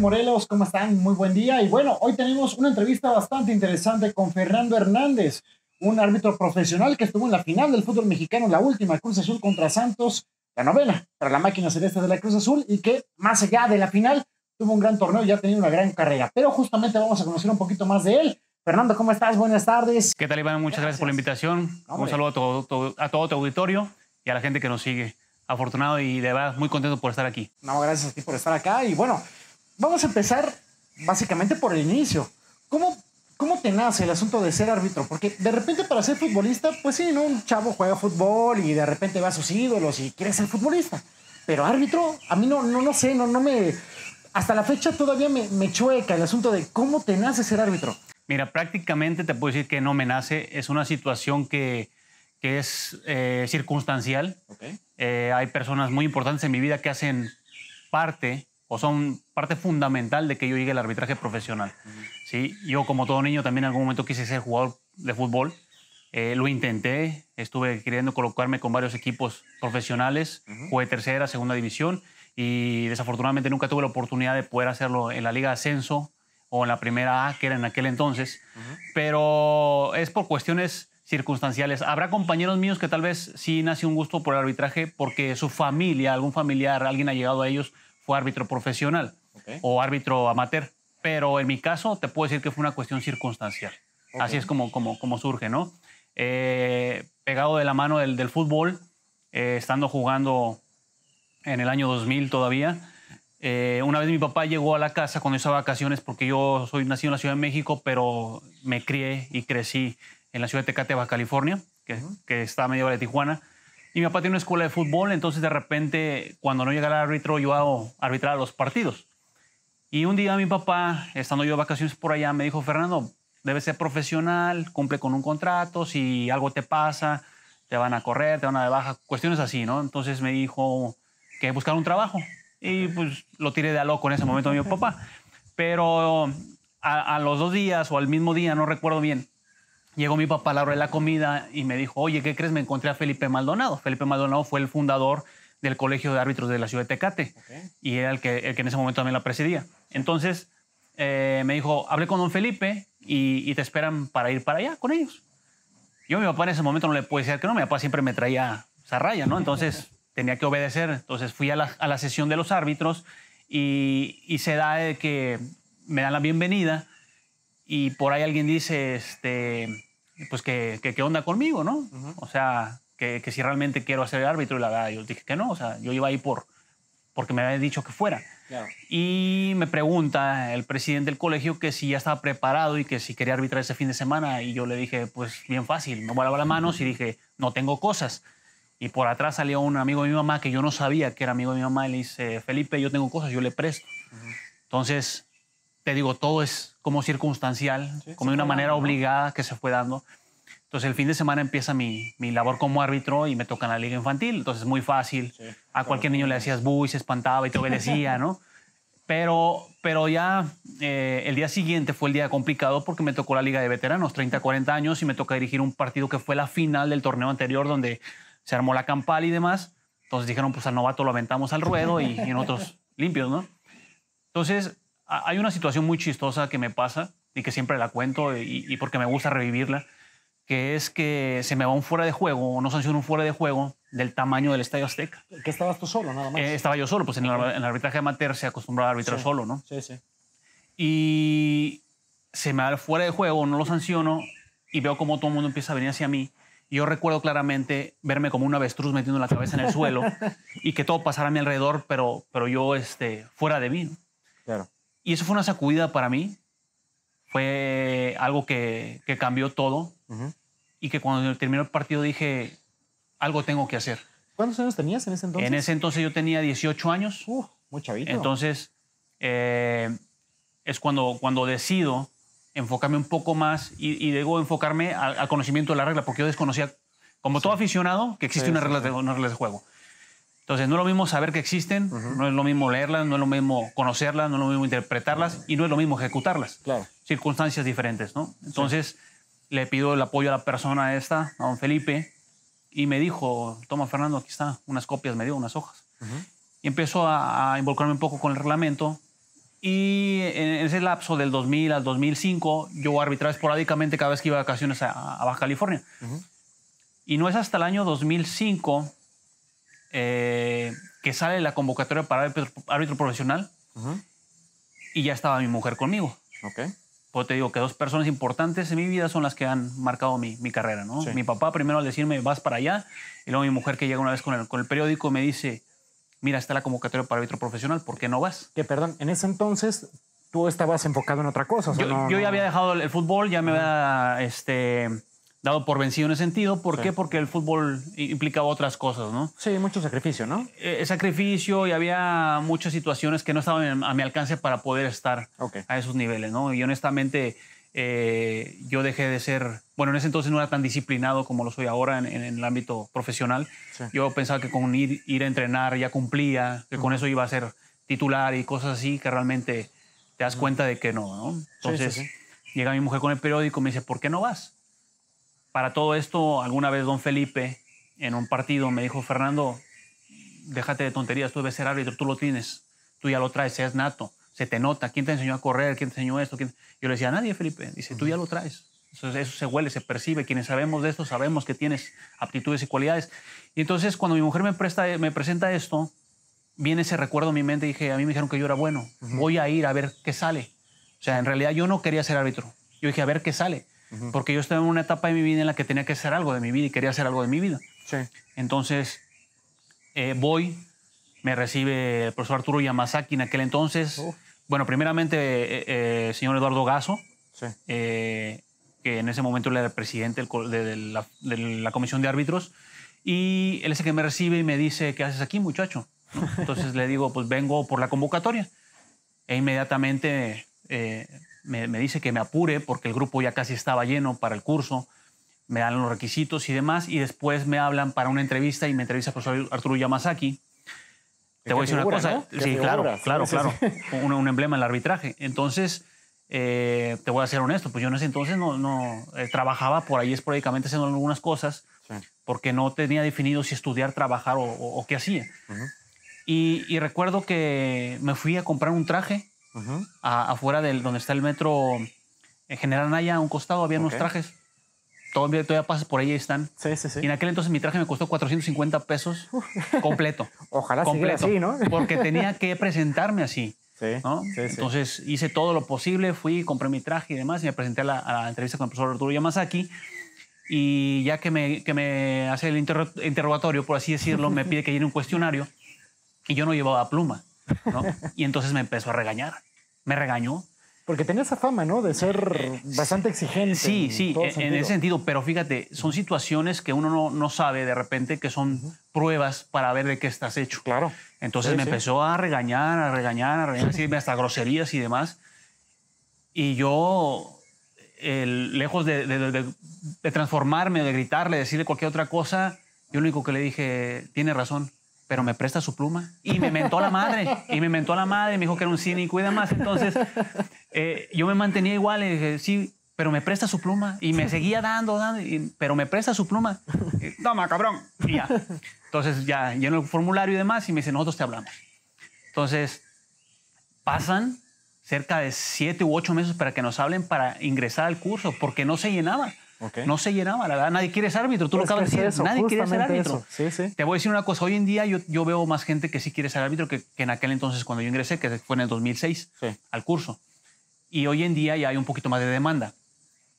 Morelos, ¿cómo están? Muy buen día. Y bueno, hoy tenemos una entrevista bastante interesante con Fernando Hernández, un árbitro profesional que estuvo en la final del fútbol mexicano, la última Cruz Azul contra Santos, la novela para la máquina celeste de la Cruz Azul y que más allá de la final tuvo un gran torneo y ha tenido una gran carrera. Pero justamente vamos a conocer un poquito más de él. Fernando, ¿cómo estás? Buenas tardes. ¿Qué tal, Iván? Muchas gracias, por la invitación. Un saludo a todo, a todo tu auditorio y a la gente que nos sigue afortunado y de verdad muy contento por estar aquí. No, gracias a ti por estar acá. Y bueno, Vamos a empezar básicamente por el inicio. ¿Cómo, ¿Cómo te nace el asunto de ser árbitro? Porque de repente para ser futbolista, pues sí, ¿no? Un chavo juega fútbol y de repente va a sus ídolos y quiere ser futbolista. Pero árbitro, a mí no, no, no sé, no, no me... Hasta la fecha todavía me, chueca el asunto de cómo te nace ser árbitro. Mira, prácticamente te puedo decir que no me nace. Es una situación que, que es eh, circunstancial. Eh, hay personas muy importantes en mi vida que hacen parte o son parte fundamental de que yo llegue al arbitraje profesional. ¿sí? Yo, como todo niño, también en algún momento quise ser jugador de fútbol. Eh, lo intenté, estuve queriendo colocarme con varios equipos profesionales, jugué tercera, segunda división y desafortunadamente nunca tuve la oportunidad de poder hacerlo en la Liga de Ascenso o en la Primera A, que era en aquel entonces, pero es por cuestiones circunstanciales. Habrá compañeros míos que tal vez sí nace un gusto por el arbitraje porque su familia, algún familiar, alguien ha llegado a ellos árbitro profesional o árbitro amateur. Pero en mi caso te puedo decir que fue una cuestión circunstancial. Así es como, como, como surge, ¿no? Eh, pegado de la mano del, fútbol, eh, estando jugando en el año 2000 todavía. Eh, una vez mi papá llegó a la casa cuando esas vacaciones, porque yo soy nacido en la Ciudad de México, pero me crié y crecí en la ciudad de Tecate, California, que, está a medio de Tijuana. Y mi papá tiene una escuela de fútbol, entonces de repente, cuando no llega el árbitro, yo hago arbitrar los partidos. Y un día mi papá, estando yo de vacaciones por allá, me dijo, Fernando, debes ser profesional, cumple con un contrato, si algo te pasa, te van a correr, te van a de baja, cuestiones así, ¿no? Entonces me dijo que buscar un trabajo. Y pues lo tiré de a loco en ese momento a mi papá. Pero a, los dos días o al mismo día, no recuerdo bien, Llegó mi papá a la hora de la comida y me dijo, oye, ¿qué crees? Me encontré a Felipe Maldonado. Felipe Maldonado fue el fundador del Colegio de Árbitros de la Ciudad de Tecate y era el que, en ese momento también la presidía. Entonces eh, me dijo, hablé con don Felipe y, te esperan para ir para allá con ellos. Yo a mi papá en ese momento no le puedo decir que no, mi papá siempre me traía esa raya, ¿no? Entonces tenía que obedecer. Entonces fui a la, sesión de los árbitros y, se da que me dan la bienvenida y por ahí alguien dice, este, pues que, qué onda conmigo, ¿no? O sea, que, si realmente quiero hacer el árbitro y la verdad, yo dije que no, o sea, yo iba ahí por, porque me había dicho que fuera. Y me pregunta el presidente del colegio que si ya estaba preparado y que si quería arbitrar ese fin de semana. Y yo le dije, pues bien fácil, me voy a las manos y dije, no tengo cosas. Y por atrás salió un amigo de mi mamá que yo no sabía que era amigo de mi mamá y le dice, Felipe, yo tengo cosas, yo le presto. Entonces, te digo, todo es como circunstancial, como de una manera obligada que se fue dando. Entonces el fin de semana empieza mi, labor como árbitro y me toca en la liga infantil, entonces es muy fácil. a cualquier niño le decías bu se espantaba y te obedecía, ¿no? Pero, pero ya eh, el día siguiente fue el día complicado porque me tocó la liga de veteranos, 30, 40 años, y me toca dirigir un partido que fue la final del torneo anterior donde se armó la campal y demás. Entonces dijeron, pues al novato lo aventamos al ruedo y en otros limpios, ¿no? Entonces hay una situación muy chistosa que me pasa y que siempre la cuento y, porque me gusta revivirla, que es que se me va un fuera de juego o no sanciona un fuera de juego del tamaño del Estadio Azteca. ¿Que estabas tú solo, nada más? Eh, estaba yo solo, pues en, el, en el, arbitraje amateur se acostumbra a arbitrar solo, ¿no? Sí, sí. Y se me va el fuera de juego, no lo sanciono y veo como todo el mundo empieza a venir hacia mí. yo recuerdo claramente verme como un avestruz metiendo la cabeza en el suelo y que todo pasara a mi alrededor, pero, pero yo este, fuera de mí. ¿no? Claro. Y eso fue una sacudida para mí. Fue algo que, cambió todo. Y que cuando terminó el partido dije, algo tengo que hacer. ¿Cuántos años tenías en ese entonces? En ese entonces yo tenía 18 años. Uh, muy chavito. Entonces, eh, es cuando, cuando decido enfocarme un poco más y, debo enfocarme al, conocimiento de la regla, porque yo desconocía, como todo aficionado, que existe una, regla, de, una regla de juego. Entonces, no es lo mismo saber que existen, no es lo mismo leerlas, no es lo mismo conocerlas, no es lo mismo interpretarlas y no es lo mismo ejecutarlas. Circunstancias diferentes, ¿no? Entonces, le pido el apoyo a la persona esta, a don Felipe, y me dijo, toma Fernando, aquí está, unas copias, me dio unas hojas. Y empezó a, involucrarme un poco con el reglamento. Y en ese lapso del 2000 al 2005, yo arbitraba esporádicamente cada vez que iba de vacaciones a Baja California. Y no es hasta el año 2005 eh, que sale la convocatoria para árbitro, profesional y ya estaba mi mujer conmigo. Ok. Pues te digo que dos personas importantes en mi vida son las que han marcado mi, mi carrera, ¿no? Mi papá primero al decirme, vas para allá, y luego mi mujer que llega una vez con el, con el periódico me dice, mira, está la convocatoria para árbitro profesional, ¿por qué no vas? Que perdón, en ese entonces tú estabas enfocado en otra cosa. Yo, ya había dejado el fútbol, ya me había este, dado por vencido en ese sentido. ¿Por qué? Porque el fútbol implicaba otras cosas, ¿no? Sí, mucho sacrificio, ¿no? Eh, sacrificio y había muchas situaciones que no estaban a mi alcance para poder estar a esos niveles, ¿no? Y honestamente eh, yo dejé de ser, bueno, en ese entonces no era tan disciplinado como lo soy ahora en, el ámbito profesional. Yo pensaba que con ir, a entrenar ya cumplía, que con eso iba a ser titular y cosas así, que realmente te das cuenta de que no, ¿no? Entonces llega mi mujer con el periódico y me dice, ¿por qué no vas? Para todo esto, alguna vez don Felipe en un partido me dijo, Fernando, déjate de tonterías, tú debes ser árbitro, tú lo tienes, tú ya lo traes, seas nato, se te nota, ¿quién te enseñó a correr? ¿Quién te enseñó esto? Yo le decía, a nadie, Felipe, dice, tú ya lo traes. Entonces, eso se huele, se percibe, quienes sabemos de esto sabemos que tienes aptitudes y cualidades. Y entonces cuando mi mujer me, presta, me presenta esto, viene ese recuerdo en mi mente, dije, a mí me dijeron que yo era bueno, voy a ir a ver qué sale. O sea, en realidad yo no quería ser árbitro. Yo dije, a ver qué sale porque yo estaba en una etapa de mi vida en la que tenía que hacer algo de mi vida y quería hacer algo de mi vida. Entonces, eh, voy, me recibe el profesor Arturo Yamazaki en aquel entonces. Bueno, primeramente, el eh, eh, señor Eduardo Gaso, que en ese momento era el presidente de, la, comisión de árbitros, y él es el que me recibe y me dice, ¿qué haces aquí, muchacho? Entonces le digo, pues vengo por la convocatoria. E inmediatamente me, dice que me apure porque el grupo ya casi estaba lleno para el curso, me dan los requisitos y demás, y después me hablan para una entrevista y me entrevista el profesor Arturo Yamazaki. Te voy a decir una cosa, sí, claro, claro, claro, un, emblema en el arbitraje. Entonces, eh, te voy a ser honesto, pues yo en ese entonces no, eh, trabajaba por ahí esporádicamente haciendo algunas cosas, porque no tenía definido si estudiar, trabajar o, qué hacía. y recuerdo que me fui a comprar un traje afuera del donde está el metro en General Naya, a un costado, había unos trajes. Todavía, todavía pasas por ahí y están. en aquel entonces mi traje me costó 450 pesos completo. Ojalá completo, porque tenía que presentarme así. entonces hice todo lo posible, fui, compré mi traje y demás, y me presenté a la, entrevista con el profesor Arturo Yamazaki. Y ya que me, que me hace el interrogatorio, por así decirlo, me pide que llene un cuestionario y yo no llevaba pluma y entonces me empezó a regañar. Me regañó. Porque tenía esa fama, ¿no? De ser eh, eh, bastante exigente. Sí, sí, en, ese sentido. Pero fíjate, son situaciones que uno no, sabe de repente que son pruebas para ver de qué estás hecho. Claro. Entonces me empezó a regañar, a regañar, a regañar, hasta groserías y demás. Y yo, lejos de, transformarme, de, de transformarme, de gritarle, decirle cualquier otra cosa, yo lo único que le dije, tiene razón pero me presta su pluma. Y me mentó la madre, y me mentó la madre, me dijo que era un cínico y demás. Entonces, eh, yo me mantenía igual, y dije, sí, pero me presta su pluma. Y me seguía dando, dando, pero me presta su pluma. Toma, cabrón. ya. Entonces, ya lleno el formulario y demás, y me dice, nosotros te hablamos. Entonces, pasan cerca de siete u ocho meses para que nos hablen para ingresar al curso, porque no se llenaba. No se llenaba, la verdad. Nadie quiere ser árbitro. Tú lo acabas de decir. nadie quiere ser árbitro. Te voy a decir una cosa. Hoy en día yo, veo más gente que sí quiere ser árbitro que, en aquel entonces cuando yo ingresé, que fue en el 2006 al curso. Y hoy en día ya hay un poquito más de demanda.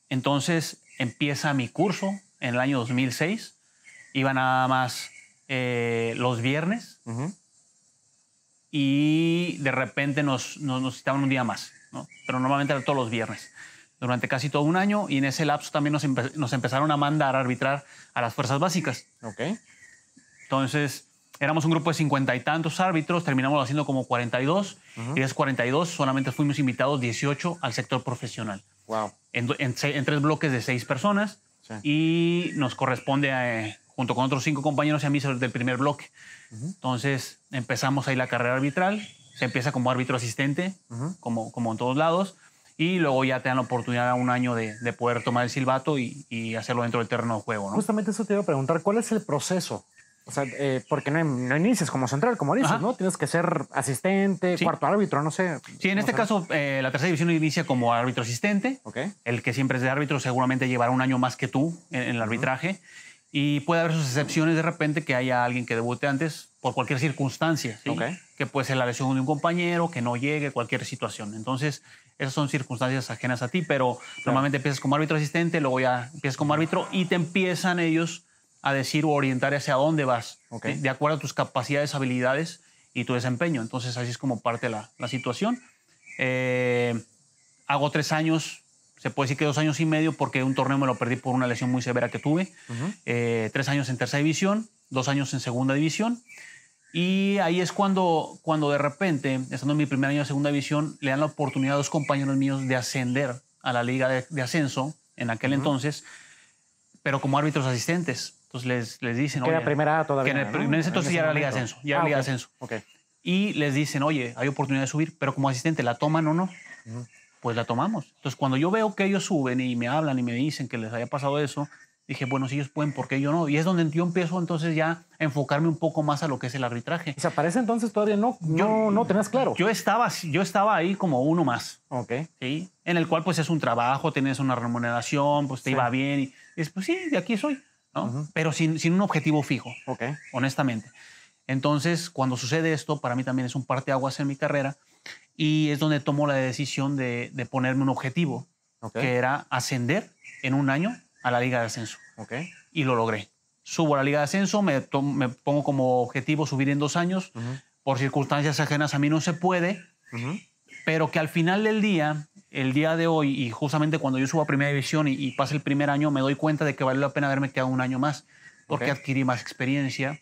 Entonces empieza mi curso en el año 2006. iban nada más eh, los viernes. Y de repente nos, nos, un día más. Pero normalmente era todos los viernes durante casi todo un año y en ese lapso también nos, empezaron a mandar a arbitrar a las fuerzas básicas. Ok. Entonces, éramos un grupo de cincuenta y tantos árbitros, terminamos haciendo como 42 y y de esos 42 solamente fuimos invitados 18 al sector profesional. Wow. En, tres bloques de seis personas y nos corresponde eh, junto con otros cinco compañeros y a mí del primer bloque. Entonces empezamos ahí la carrera arbitral, se empieza como árbitro asistente, como, como en todos lados y luego ya te dan la oportunidad a un año de, poder tomar el silbato y, hacerlo dentro del terreno de juego. ¿no? Justamente eso te iba a preguntar, ¿cuál es el proceso? O sea, eh, porque no, inicias como central, como dices, ¿no? Tienes que ser asistente, cuarto árbitro, no sé. Sí, en este caso, eh, la tercera división inicia como árbitro asistente. El que siempre es de árbitro seguramente llevará un año más que tú en, el arbitraje. Y puede haber sus excepciones de repente que haya alguien que debute antes por cualquier circunstancia. ¿sí? Que puede ser la lesión de un compañero, que no llegue, cualquier situación. Entonces, esas son circunstancias ajenas a ti, pero normalmente empiezas como árbitro asistente, luego ya empiezas como árbitro y te empiezan ellos a decir o orientar hacia dónde vas, de, acuerdo a tus capacidades, habilidades y tu desempeño. Entonces, así es como parte la, la situación. Eh, hago tres años, se puede decir que dos años y medio, porque un torneo me lo perdí por una lesión muy severa que tuve. Eh, tres años en tercera división, dos años en segunda división. Y ahí es cuando, cuando de repente, estando en mi primer año de segunda división, le dan la oportunidad a dos compañeros míos de ascender a la liga de, ascenso en aquel entonces, pero como árbitros asistentes. Entonces les, dicen... Que era primera todavía. Que en, el, entonces ya era liga de ascenso. Ya ah, liga ascenso. Y les dicen, oye, hay oportunidad de subir, pero como asistente, ¿la toman o no? Pues la tomamos. Entonces cuando yo veo que ellos suben y me hablan y me dicen que les haya pasado eso, dije, bueno, si ellos pueden, ¿por qué yo no? Y es donde yo empiezo entonces ya a enfocarme un poco más a lo que es el arbitraje. O sea, entonces todavía no, no, no tenías claro. Yo estaba, yo estaba ahí como uno más. Ok. ¿sí? En el cual pues es un trabajo, tienes una remuneración, pues te iba bien y es, pues sí, de aquí soy, Pero sin, sin, un objetivo fijo, Ok. honestamente. Entonces, cuando sucede esto, para mí también es un parteaguas en mi carrera y es donde tomo la decisión de, ponerme un objetivo, que era ascender en un año a la Liga de Ascenso. Y lo logré. Subo a la Liga de Ascenso, me, pongo como objetivo subir en dos años. Por circunstancias ajenas a mí no se puede, pero que al final del día, el día de hoy, y justamente cuando yo subo a Primera División y, y el primer año, me doy cuenta de que vale la pena haberme quedado un año más, porque adquirí más experiencia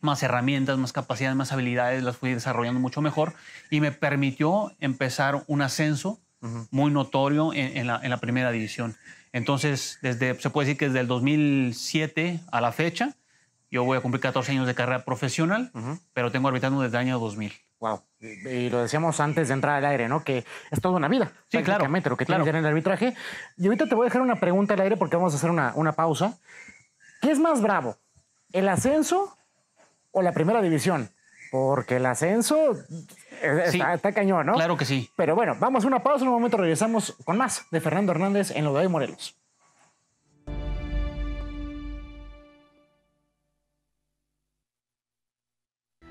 más herramientas, más capacidades, más habilidades, las fui desarrollando mucho mejor y me permitió empezar un ascenso muy notorio en, la, primera división. Entonces, desde, se puede decir que desde el 2007 a la fecha, yo voy a cumplir 14 años de carrera profesional, pero tengo arbitrando desde el año 2000. Wow. Y lo decíamos antes de entrar al aire, ¿no? Que es toda una vida. Sí, Lo que claro. tienes en el arbitraje. Y ahorita te voy a dejar una pregunta al aire porque vamos a hacer una, una pausa. ¿Qué es más bravo? ¿El ascenso o la primera división? Porque el ascenso eh, está, cañón, ¿no? Claro que sí. Pero bueno, vamos a una pausa, en un momento regresamos con más de Fernando Hernández en Lo de Morelos.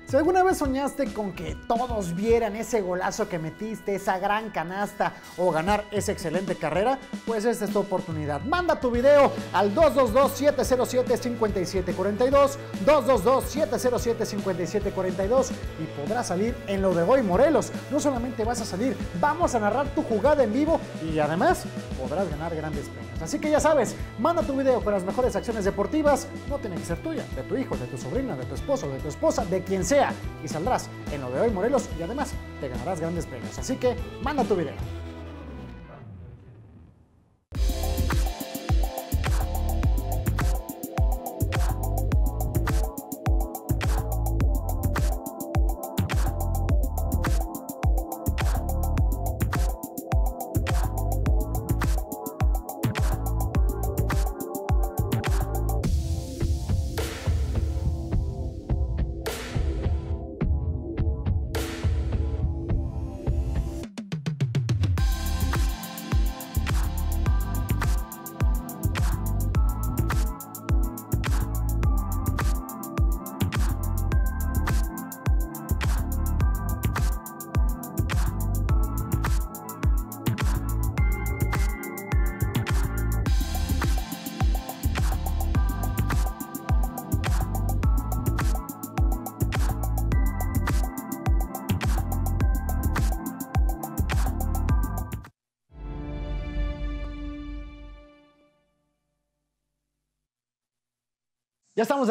Si alguna vez soñaste con que todos vieran ese golazo que metiste, esa gran canasta o ganar esa excelente carrera, pues esta es tu oportunidad. Manda tu video al 222-707-5742, 222-707-5742 y podrás salir en lo de hoy Morelos. No solamente vas a salir, vamos a narrar tu jugada en vivo y además podrás ganar grandes premios. Así que ya sabes, manda tu video con las mejores acciones deportivas, no tiene que ser tuya, de tu hijo, de tu sobrina, de tu esposo, de tu esposa, de quien sea y saldrás en lo de hoy Morelos y además te ganarás grandes premios. Así que manda tu video.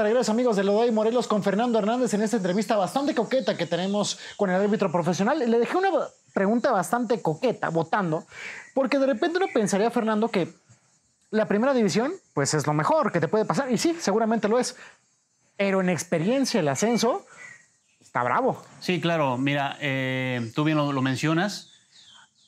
de amigos de Lodoy Morelos, con Fernando Hernández en esta entrevista bastante coqueta que tenemos con el árbitro profesional. Le dejé una pregunta bastante coqueta, votando, porque de repente uno pensaría, Fernando, que la primera división, pues es lo mejor que te puede pasar. Y sí, seguramente lo es. Pero en experiencia, el ascenso está bravo. Sí, claro. Mira, eh, tú bien lo mencionas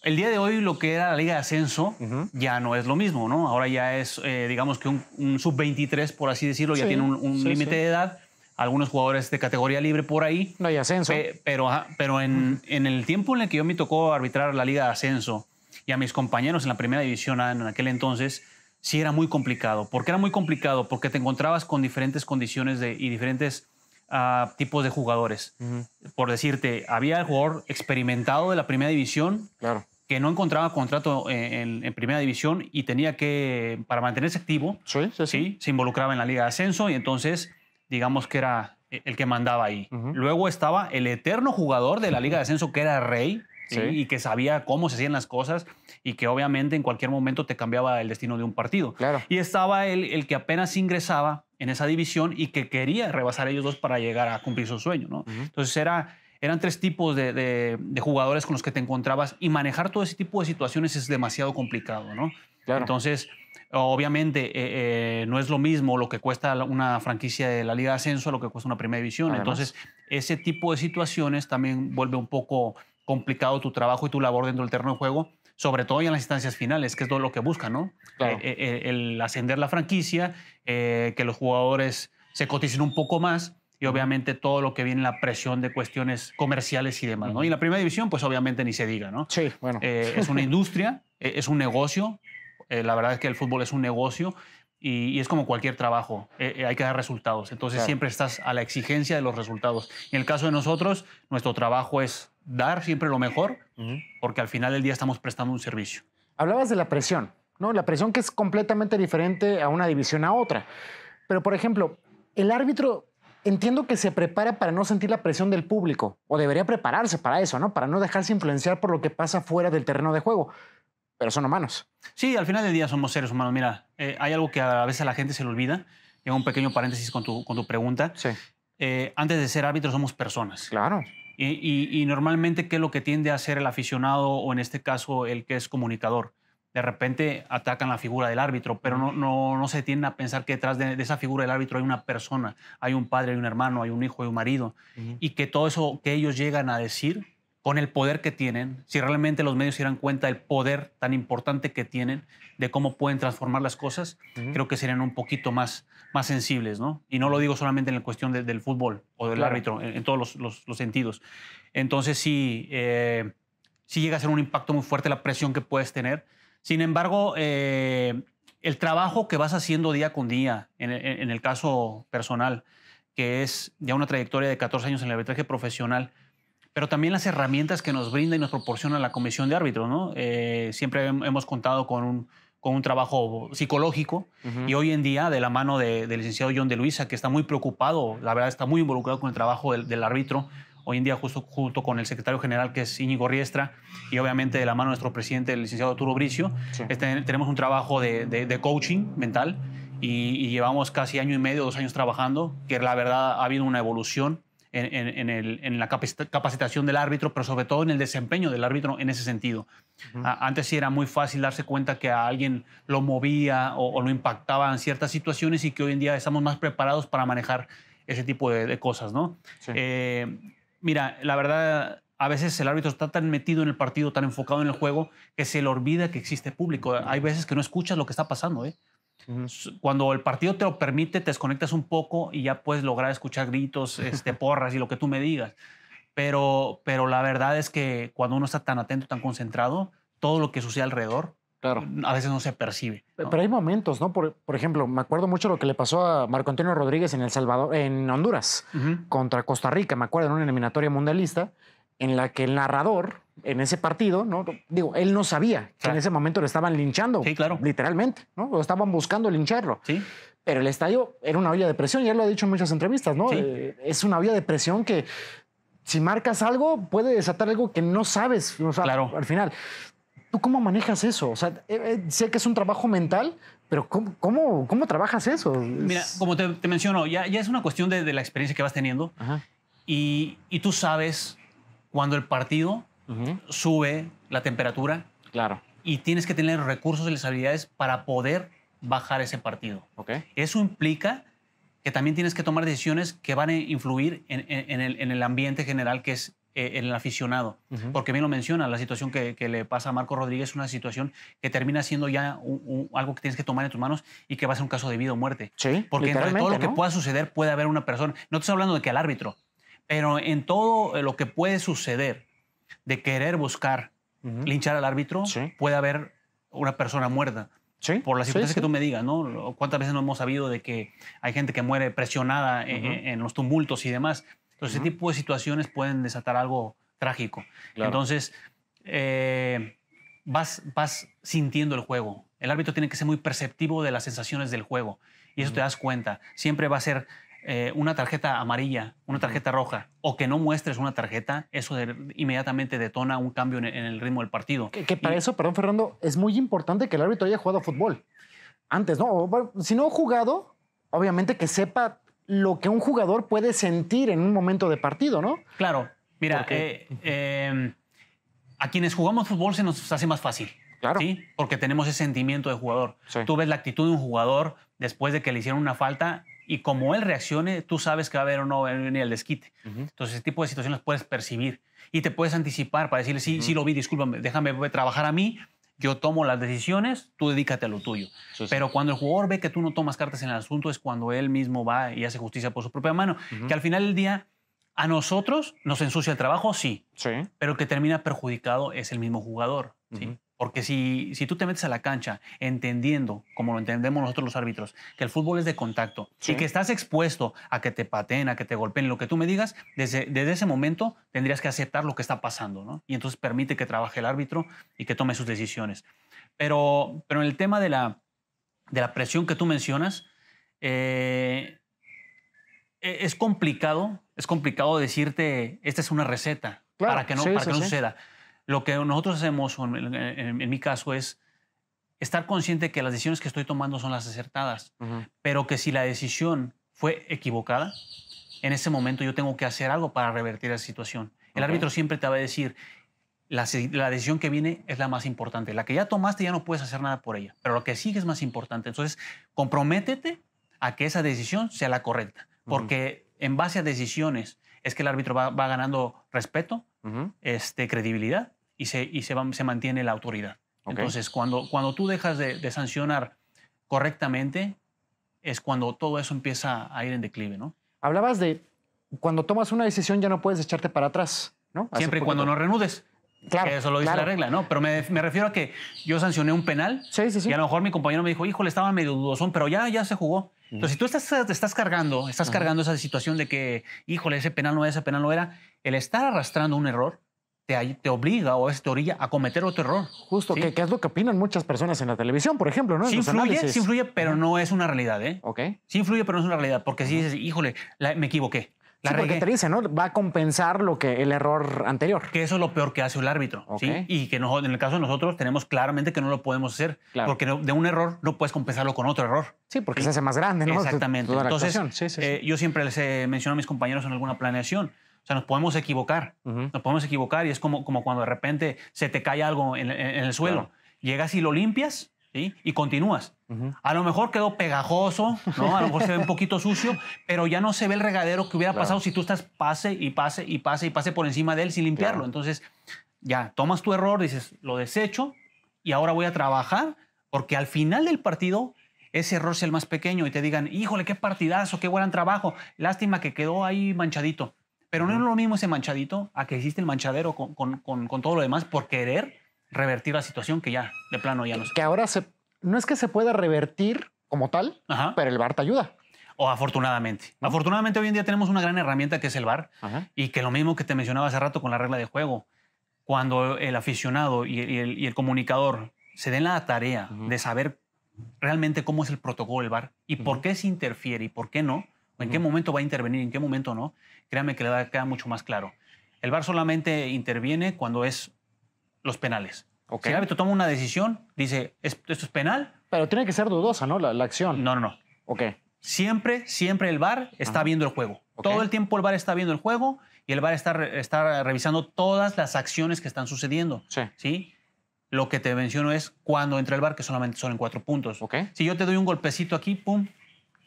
el día de hoy lo que era la Liga de Ascenso ya no es lo mismo, ¿no? Ahora ya es, eh, digamos que un, sub-23, por así decirlo, ya tiene un, límite de edad. Algunos jugadores de categoría libre por ahí. No hay ascenso. pero pero en, el tiempo en el que yo me tocó arbitrar la Liga de Ascenso y a mis compañeros en la primera división en aquel entonces, sí era muy complicado. ¿Por qué era muy complicado? Porque te encontrabas con diferentes condiciones de, y diferentes a tipos de jugadores. Por decirte, había el jugador experimentado de la primera división que no encontraba contrato en, primera división y tenía que, para mantenerse activo, sí, se involucraba en la liga de ascenso y entonces digamos que era e, el que mandaba ahí. Luego estaba el eterno jugador de la liga de ascenso que era Rey, y que sabía cómo se hacían las cosas y que obviamente en cualquier momento te cambiaba el destino de un partido. Y estaba el, el que apenas ingresaba en esa división y que quería rebasar a ellos dos para llegar a cumplir su sueño. ¿no? Entonces era eran tres tipos de, jugadores con los que te encontrabas y manejar todo ese tipo de situaciones es demasiado complicado, ¿no? Entonces, obviamente, eh, eh, no es lo mismo lo que cuesta una franquicia de la Liga de Ascenso a lo que cuesta una Primera División. Entonces, ese tipo de situaciones también vuelve un poco complicado tu trabajo y tu labor dentro del terreno de juego, sobre todo en las instancias finales, que es todo lo que buscan, ¿no? Claro. Eh, eh, eh, el, ascender la franquicia, que los jugadores se coticen un poco más y obviamente todo lo que viene la presión de cuestiones comerciales y demás, ¿no? Y la primera división, pues obviamente ni se diga, ¿no? Sí, bueno. es una industria, es un negocio, la verdad es que el fútbol es un negocio y, es como cualquier trabajo, hay que dar resultados, entonces siempre estás a la exigencia de los resultados. En el caso de nosotros, nuestro trabajo es dar siempre lo mejor, porque al final del día estamos prestando un servicio. Hablabas de la presión, ¿no? La presión que es completamente diferente a una división a otra. Pero, por ejemplo, el árbitro entiendo que se prepara para no sentir la presión del público, o debería prepararse para eso, ¿no? Para no dejarse influenciar por lo que pasa fuera del terreno de juego. Pero son humanos. Sí, al final del día somos seres humanos. Mira, eh, hay algo que a veces a la gente se le olvida. Tengo un pequeño paréntesis con tu, pregunta. Sí. Eh, antes de ser árbitro somos personas. Claro. Y, normalmente, ¿qué es lo que tiende a hacer el aficionado o en este caso el que es comunicador? De repente atacan la figura del árbitro, pero no, no, se tiende a pensar que detrás de, esa figura del árbitro hay una persona, hay un padre, hay un hermano, hay un hijo, hay un marido, y que todo eso que ellos llegan a decir con el poder que tienen, si realmente los medios se dieran cuenta del poder tan importante que tienen, de cómo pueden transformar las cosas, creo que serían un poquito más, más sensibles, ¿no? Y no lo digo solamente en la cuestión del fútbol o del árbitro, en, todos los, sentidos. Entonces sí, eh, sí llega a ser un impacto muy fuerte la presión que puedes tener. Sin embargo, eh, el trabajo que vas haciendo día con día, en, en el caso personal, que es ya una trayectoria de 14 años en el arbitraje profesional, pero también las herramientas que nos brinda y nos proporciona la comisión de árbitros. ¿no? Eh, siempre hemos contado con un, con un trabajo psicológico y hoy en día de la mano del licenciado John de Luisa, que está muy preocupado, la verdad está muy involucrado con el trabajo del, árbitro, hoy en día justo junto con el secretario general que es Íñigo Riestra y obviamente de la mano de nuestro presidente, el licenciado Arturo Bricio, este, tenemos un trabajo de, coaching mental y, y, llevamos casi año y medio, dos años trabajando, que la verdad ha habido una evolución en, la capacitación del árbitro, pero sobre todo en el desempeño del árbitro en ese sentido. Antes sí era muy fácil darse cuenta que a alguien lo movía o, lo impactaba en ciertas situaciones y que hoy en día estamos más preparados para manejar ese tipo de, cosas, ¿no? Eh, mira, la verdad, a veces el árbitro está tan metido en el partido, tan enfocado en el juego, que se le olvida que existe público. Hay veces que no escuchas lo que está pasando, ¿eh? Cuando el partido te lo permite, te desconectas un poco y ya puedes lograr escuchar gritos, este, porras y lo que tú me digas. Pero, pero la verdad es que cuando uno está tan atento, tan concentrado, todo lo que sucede alrededor Claro. A veces no se percibe. Pero hay momentos, ¿no? Por, ejemplo, me acuerdo mucho lo que le pasó a Marco Antonio Rodríguez en El Salvador, en Honduras, contra Costa Rica, me acuerdo, en una eliminatoria mundialista, en la que el narrador en ese partido, ¿no? Digo, él no sabía que en ese momento lo estaban linchando. Sí, claro. Literalmente, ¿no? estaban buscando lincharlo. Sí. Pero el estadio era una olla de presión, ya lo ha dicho en muchas entrevistas, ¿no? Eh, es una olla de presión que si marcas algo puede desatar algo que no sabes o claro. al final. ¿Tú cómo manejas eso? O sea, eh, eh, sé que es un trabajo mental, pero ¿cómo, cómo, trabajas eso? Mira, como te, te menciono, ya, ya, es una cuestión de, la experiencia que vas teniendo Ajá. Y, y tú sabes cuando el partido sube la temperatura. Claro. Y tienes que tener recursos y las habilidades para poder bajar ese partido. Okay. Eso implica que también tienes que tomar decisiones que van a influir en, el, ambiente general que es eh, el aficionado. Porque bien lo menciona, la situación que, le pasa a Marco Rodríguez es una situación que termina siendo ya algo que tienes que tomar en tus manos y que va a ser un caso de vida o muerte. Porque entre todo lo que pueda suceder puede haber una persona. No estoy hablando de que al árbitro, pero en todo lo que puede suceder de querer buscar linchar al árbitro, puede haber una persona muerta. por las situaciones que tú me digas, ¿no? ¿Cuántas veces no hemos sabido de que hay gente que muere presionada eh, eh, en, los tumultos y demás? Entonces, ese tipo de situaciones pueden desatar algo trágico. Entonces, eh, vas, vas sintiendo el juego. El árbitro tiene que ser muy perceptivo de las sensaciones del juego. Y eso te das cuenta. Siempre va a ser eh, una tarjeta amarilla, una tarjeta roja, o que no muestres una tarjeta, eso inmediatamente detona un cambio en, el ritmo del partido. Que, para eso, perdón Fernando, es muy importante que el árbitro haya jugado fútbol. Antes, ¿no? si no ha jugado, obviamente que sepa lo que un jugador puede sentir en un momento de partido, ¿no? Claro, mira, eh, em, a quienes jugamos fútbol se nos hace más fácil. Claro. Porque tenemos ese sentimiento de jugador. Tú ves la actitud de un jugador después de que le hicieron una falta y como él reaccione, tú sabes que va a haber o no va venir el desquite. Entonces, ese tipo de situaciones las puedes percibir y te puedes anticipar para decirle, sí, sí lo vi, discúlpame, déjame trabajar a mí, yo tomo las decisiones, tú dedícate a lo tuyo. Pero cuando el jugador ve que tú no tomas cartas en el asunto, es cuando él mismo va y hace justicia por su propia mano. Que al final del día, a nosotros nos ensucia el trabajo, sí, sí. pero que termina perjudicado es el mismo jugador. ¿sí? Porque si, si tú te metes a la cancha entendiendo, como lo entendemos nosotros los árbitros, que el fútbol es de contacto y que estás expuesto a que te pateen, a que te golpeen, lo que tú me digas, desde, ese momento tendrías que aceptar lo que está pasando, Y entonces permite que trabaje el árbitro y que tome sus decisiones. Pero, pero en el tema de la, de la presión que tú mencionas, eh, e, es complicado, es complicado decirte, esta es una receta, para que no, para que no suceda. Lo que nosotros hacemos, en, mi caso, es estar consciente que las decisiones que estoy tomando son las acertadas, pero que si la decisión fue equivocada, en ese momento yo tengo que hacer algo para revertir esa situación. El árbitro siempre te va a decir, la, la, decisión que viene es la más importante. La que ya tomaste ya no puedes hacer nada por ella, pero lo que sigue es más importante. Entonces, comprométete a que esa decisión sea la correcta, porque en base a decisiones es que el árbitro va, va ganando respeto, este, credibilidad y se, se mantiene la autoridad. Entonces, cuando, cuando tú dejas de, sancionar correctamente, es cuando todo eso empieza a ir en declive, ¿no? Hablabas de cuando tomas una decisión ya no puedes echarte para atrás, ¿no? Siempre y cuando no renudes. Claro. eso lo dice la regla, ¿no? Pero me, refiero a que yo sancioné un penal sí, sí, sí. y a lo mejor mi compañero me dijo, híjole, estaba medio dudosón, pero ya, ya se jugó. Entonces, si tú estás, te estás cargando, estás cargando esa situación de que, híjole, ese penal no era, ese penal no era, el estar arrastrando un error te, te, obliga o te orilla a cometer otro error. Justo, que, es lo que opinan muchas personas en la televisión, por ejemplo, ¿no? sí influye, sí influye, pero no es una realidad, ¿eh? Ok. Sí influye, pero no es una realidad, porque si dices, híjole, me equivoqué. La sí, porque te dice, ¿no? Va a compensar lo que el error anterior. Que eso es lo peor que hace el árbitro. ¿sí? Y que no, en el caso de nosotros tenemos claramente que no lo podemos hacer. Porque de un error no puedes compensarlo con otro error. Sí, porque se hace más grande, ¿no? Exactamente. Entonces, eh, yo siempre les he eh, mencionado a mis compañeros en alguna planeación sea, nos podemos equivocar, nos podemos equivocar y es como, como cuando de repente se te cae algo en, el suelo. Llegas y lo limpias y continúas. A lo mejor quedó pegajoso, a lo mejor se ve un poquito sucio, pero ya no se ve el regadero que hubiera pasado si tú estás pase y pase y pase y pase por encima de él sin limpiarlo. Entonces, ya tomas tu error, dices, lo desecho y ahora voy a trabajar porque al final del partido ese error sea el más pequeño y te digan, híjole, qué partidazo, qué buen trabajo, lástima que quedó ahí manchadito. Pero no es lo mismo ese manchadito a que existe el manchadero con, todo lo demás por querer revertir la situación que ya, de plano, ya no sé. Que ahora no es que se pueda revertir como tal, pero el bar te ayuda. O afortunadamente. Afortunadamente hoy en día tenemos una gran herramienta que es el bar y que lo mismo que te mencionaba hace rato con la regla de juego, cuando el aficionado y el, comunicador se den la tarea de saber realmente cómo es el protocolo del bar y por qué se interfiere y por qué no, en qué momento va a intervenir y en qué momento no, créame que le queda mucho más claro. El VAR solamente interviene cuando es los penales. ¿Ok? Si el árbitro toma una decisión, dice, ¿esto es penal? Pero tiene que ser dudosa, ¿no? La, acción. No, no, no. Ok. Siempre, siempre el VAR está viendo el juego. Todo el tiempo el VAR está viendo el juego y el VAR está, está revisando todas las acciones que están sucediendo. Sí. ¿sí? Lo que te menciono es cuando entra el VAR, que solamente son en cuatro puntos. ¿Ok? Si yo te doy un golpecito aquí, pum,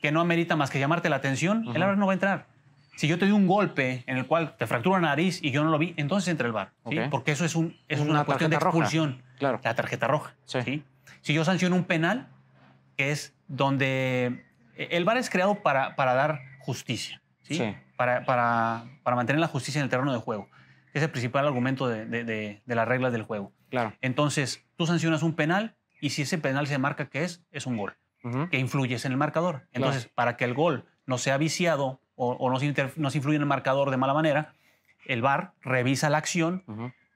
que no amerita más que llamarte la atención, el VAR no va a entrar. Si yo te doy un golpe en el cual te fractura la nariz y yo no lo vi, entonces entra el bar. Porque eso es, un, es una, cuestión de expulsión. La tarjeta roja. Si yo sanciono un penal, que es donde eh, el bar es creado para, para dar justicia, para, para, para, mantener la justicia en el terreno de juego. Es el principal argumento de, las reglas del juego. Entonces, tú sancionas un penal y si ese penal se marca que es, es un gol, que influyes en el marcador. Entonces, para que el gol no sea viciado o, no nos, influye en el marcador de mala manera, el VAR revisa la acción,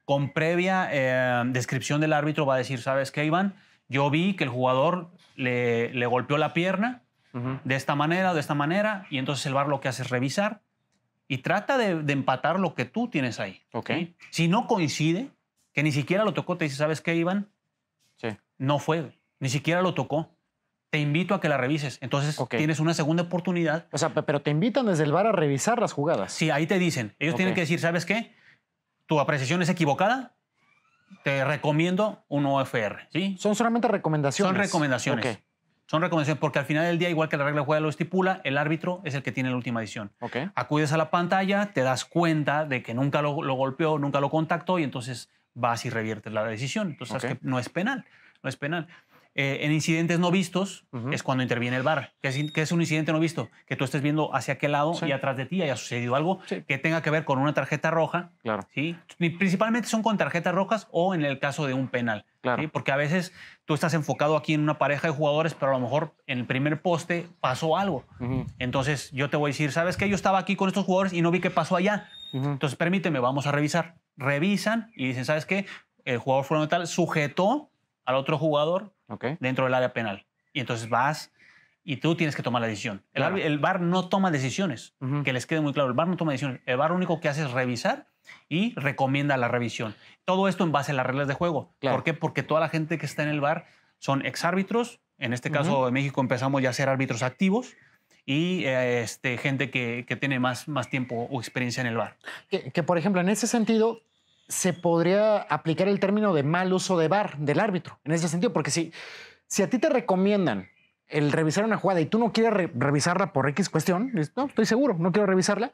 con previa eh, descripción del árbitro va a decir, ¿sabes qué, Iván? Yo vi que el jugador le, golpeó la pierna de esta manera o de esta manera, y entonces el VAR lo que hace es revisar y trata de, empatar lo que tú tienes ahí. Si no coincide, que ni siquiera lo tocó, te dice, ¿sabes qué, Iván? No fue, ni siquiera lo tocó te invito a que la revises. Entonces tienes una segunda oportunidad. O sea, pero te invitan desde el bar a revisar las jugadas. Sí, ahí te dicen. Ellos tienen que decir, ¿sabes qué? Tu apreciación es equivocada. Te recomiendo un OFR. ¿sí? Son solamente recomendaciones. Son recomendaciones. Son recomendaciones porque al final del día, igual que la regla de juego lo estipula, el árbitro es el que tiene la última decisión. Acudes a la pantalla, te das cuenta de que nunca lo, golpeó, nunca lo contactó y entonces vas y reviertes la decisión. Entonces, sabes no es penal. No es penal. Eh, en incidentes no vistos es cuando interviene el bar. ¿Qué es, que es, un incidente no visto? Que tú estés viendo hacia qué lado y atrás de ti haya sucedido algo que tenga que ver con una tarjeta roja. Claro. ¿sí? Principalmente son con tarjetas rojas o en el caso de un penal. Claro. Porque a veces tú estás enfocado aquí en una pareja de jugadores, pero a lo mejor en el primer poste pasó algo. Entonces yo te voy a decir, ¿sabes qué? Yo estaba aquí con estos jugadores y no vi qué pasó allá. Entonces permíteme, vamos a revisar. Revisan y dicen, ¿sabes qué? El jugador fundamental sujetó al otro jugador dentro del área penal. Y entonces vas y tú tienes que tomar la decisión. El, bar VAR no toma decisiones, que les quede muy claro, el VAR no toma decisiones. El VAR único que hace es revisar y recomienda la revisión. Todo esto en base a las reglas de juego. ¿Por qué? Porque toda la gente que está en el VAR son exárbitros, en este caso en México empezamos ya a ser árbitros activos, y eh, este, gente que, tiene más, tiempo o experiencia en el bar. que, por ejemplo, en ese sentido, se podría aplicar el término de mal uso de bar del árbitro en ese sentido, porque si, si a ti te recomiendan el revisar una jugada y tú no quieres revisarla por X cuestión, no, estoy seguro, no quiero revisarla,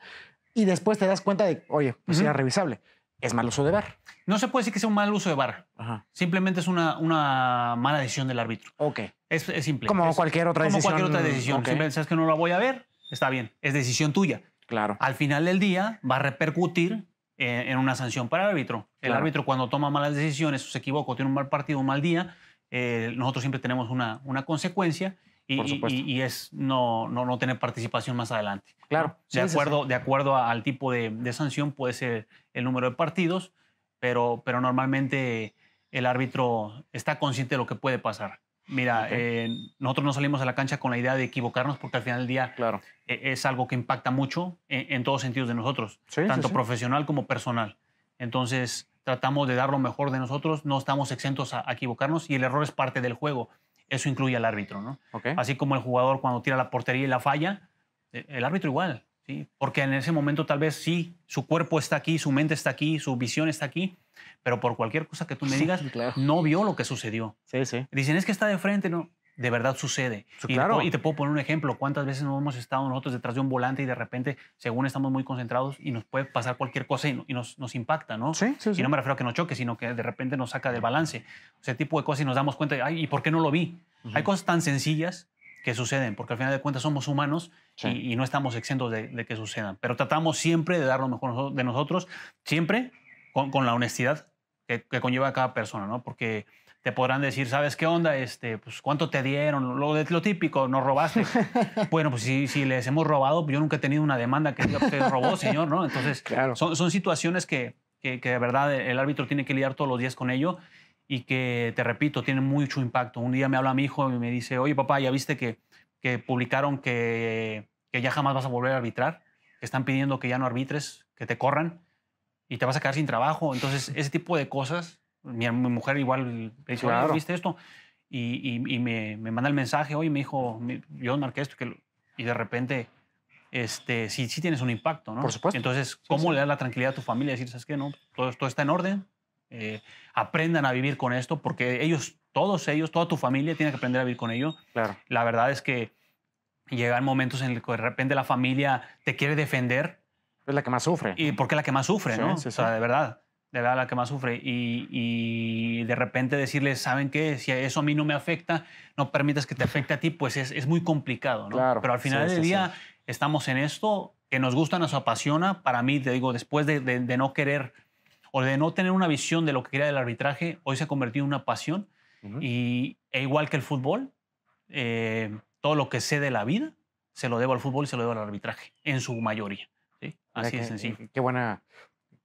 y después te das cuenta de, oye, pues era revisable. Es mal uso de bar. No se puede decir que sea un mal uso de bar. Simplemente es una, una, mala decisión del árbitro. Ok. Es, simple. Como cualquier otra decisión. Como cualquier otra decisión. Si Simplemente que no la voy a ver, está bien. Es decisión tuya. Claro. Al final del día va a repercutir en, una sanción para el árbitro. El árbitro cuando toma malas decisiones, se equivoca, tiene un mal partido, un mal día, eh, nosotros siempre tenemos una, una consecuencia y, es no, no, no, tener participación más adelante. Claro. De, acuerdo, de acuerdo al tipo de, sanción puede ser el número de partidos, pero, pero normalmente el árbitro está consciente de lo que puede pasar. Mira, eh, nosotros no salimos a la cancha con la idea de equivocarnos porque al final del día eh, es algo que impacta mucho en, todos sentidos de nosotros, tanto profesional como personal. Entonces tratamos de dar lo mejor de nosotros, no estamos exentos a, equivocarnos y el error es parte del juego. Eso incluye al árbitro, ¿no? Así como el jugador cuando tira la portería y la falla, eh, el árbitro igual. ¿sí? Porque en ese momento tal vez sí, su cuerpo está aquí, su mente está aquí, su visión está aquí, pero por cualquier cosa que tú me digas, no vio lo que sucedió. Dicen, es que está de frente, no. De verdad sucede. claro. y, te puedo poner un ejemplo. ¿Cuántas veces nos hemos estado nosotros detrás de un volante y de repente, según estamos muy concentrados, y nos puede pasar cualquier cosa y, nos, nos, impacta, ¿no? Sí, sí, Y no me refiero a que nos choque, sino que de repente nos saca del balance. Ese tipo de cosas y nos damos cuenta, ay, ¿y por qué no lo vi? Hay cosas tan sencillas que suceden, porque al final de cuentas somos humanos y, no estamos exentos de, que sucedan. Pero tratamos siempre de dar lo mejor de nosotros, siempre con, la honestidad que, conlleva cada persona, ¿no? Porque te podrán decir, ¿sabes qué onda? Este, pues, ¿Cuánto te dieron? Lo, lo típico, no robaste. bueno, pues si, si, les hemos robado, pues, yo nunca he tenido una demanda que diga, usted robó, señor, ¿no? Entonces, claro. son, situaciones que, que, que de verdad el árbitro tiene que lidiar todos los días con ello y que, te repito, tiene mucho impacto. Un día me habla mi hijo y me dice, oye papá, ya viste que, que publicaron que, que ya jamás vas a volver a arbitrar, que están pidiendo que ya no arbitres, que te corran y te vas a quedar sin trabajo. Entonces, ese tipo de cosas, mi, mujer igual le dice, ¿viste esto? Y, me, me, manda el mensaje, oye, me dijo, yo marqué esto, que y de repente, este, sí, sí tienes un impacto, ¿no? Por supuesto. Entonces, ¿cómo le das la tranquilidad a tu familia? Decir, ¿sabes qué? No, todo, todo está en orden, eh, aprendan a vivir con esto, porque ellos, todos ellos, toda tu familia tiene que aprender a vivir con ello. Claro. La verdad es que llegan momentos en los que de repente la familia te quiere defender. Es la que más sufre. Y porque es la que más sufre, ¿no? O sea, de verdad, de verdad la que más sufre. Y, de repente decirles, ¿saben qué? Si eso a mí no me afecta, no permitas que te afecte a ti, pues es, muy complicado, ¿no? Pero al final del día estamos en esto que nos gusta, nos apasiona. Para mí, te digo, después de no querer o de no tener una visión de lo que quería del arbitraje, hoy se ha convertido en una pasión. y, e igual que el fútbol, eh, todo lo que sé de la vida se lo debo al fútbol y se lo debo al arbitraje, en su mayoría. Así de sencillo. Eh, qué buena,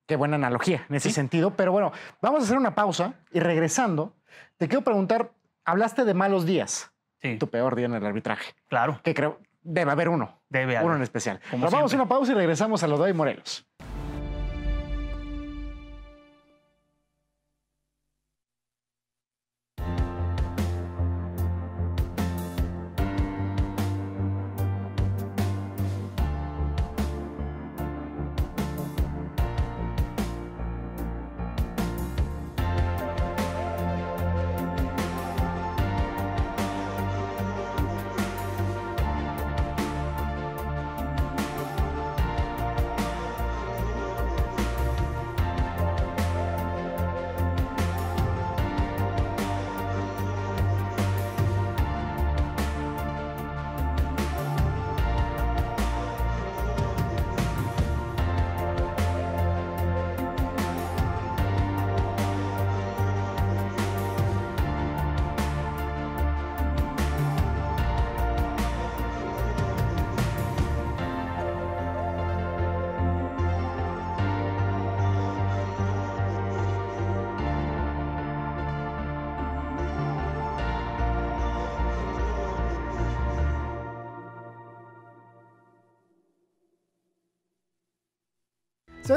qué buena analogía en ese sentido. Pero bueno, vamos a hacer una pausa y regresando, te quiero preguntar, hablaste de malos días. Sí. Tu peor día en el arbitraje. Claro. Que creo, debe haber uno. Debe haber. Uno en especial. vamos a una pausa y regresamos a los Doy Morelos.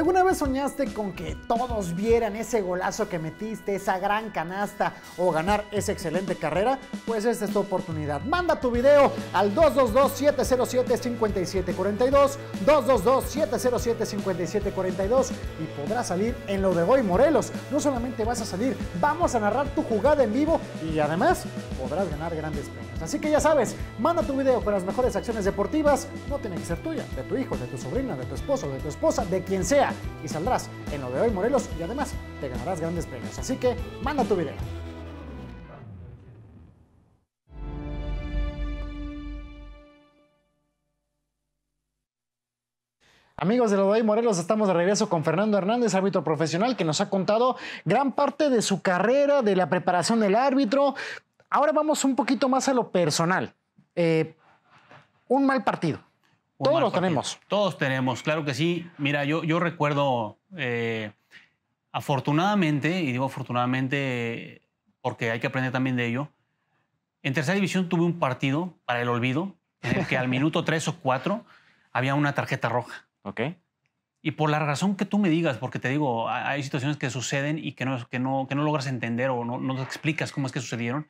¿Alguna vez soñaste con que todos vieran ese golazo que metiste, esa gran canasta o ganar esa excelente carrera? Pues esta es tu oportunidad. Manda tu video al 222-707-5742, 222-707-5742 y podrás salir en lo de hoy Morelos. No solamente vas a salir, vamos a narrar tu jugada en vivo y además podrás ganar grandes premios. Así que ya sabes, manda tu video con las mejores acciones deportivas, no tiene que ser tuya, de tu hijo, de tu sobrina, de tu esposo, de tu esposa, de quien sea, y saldrás en lo de hoy Morelos y además te ganarás grandes premios. Así que manda tu video. Amigos de hoy, Morelos, estamos de regreso con Fernando Hernández, árbitro profesional, que nos ha contado gran parte de su carrera, de la preparación del árbitro, Ahora vamos un poquito más a lo personal. Eh, un mal partido. Todos lo tenemos. Todos tenemos, claro que sí. Mira, yo, yo recuerdo, eh, afortunadamente, y digo afortunadamente porque hay que aprender también de ello, en tercera división tuve un partido para el olvido, en el que al minuto tres o cuatro había una tarjeta roja. Ok. Y por la razón que tú me digas, porque te digo, hay situaciones que suceden y que no, que no, que no logras entender o no, no explicas cómo es que sucedieron,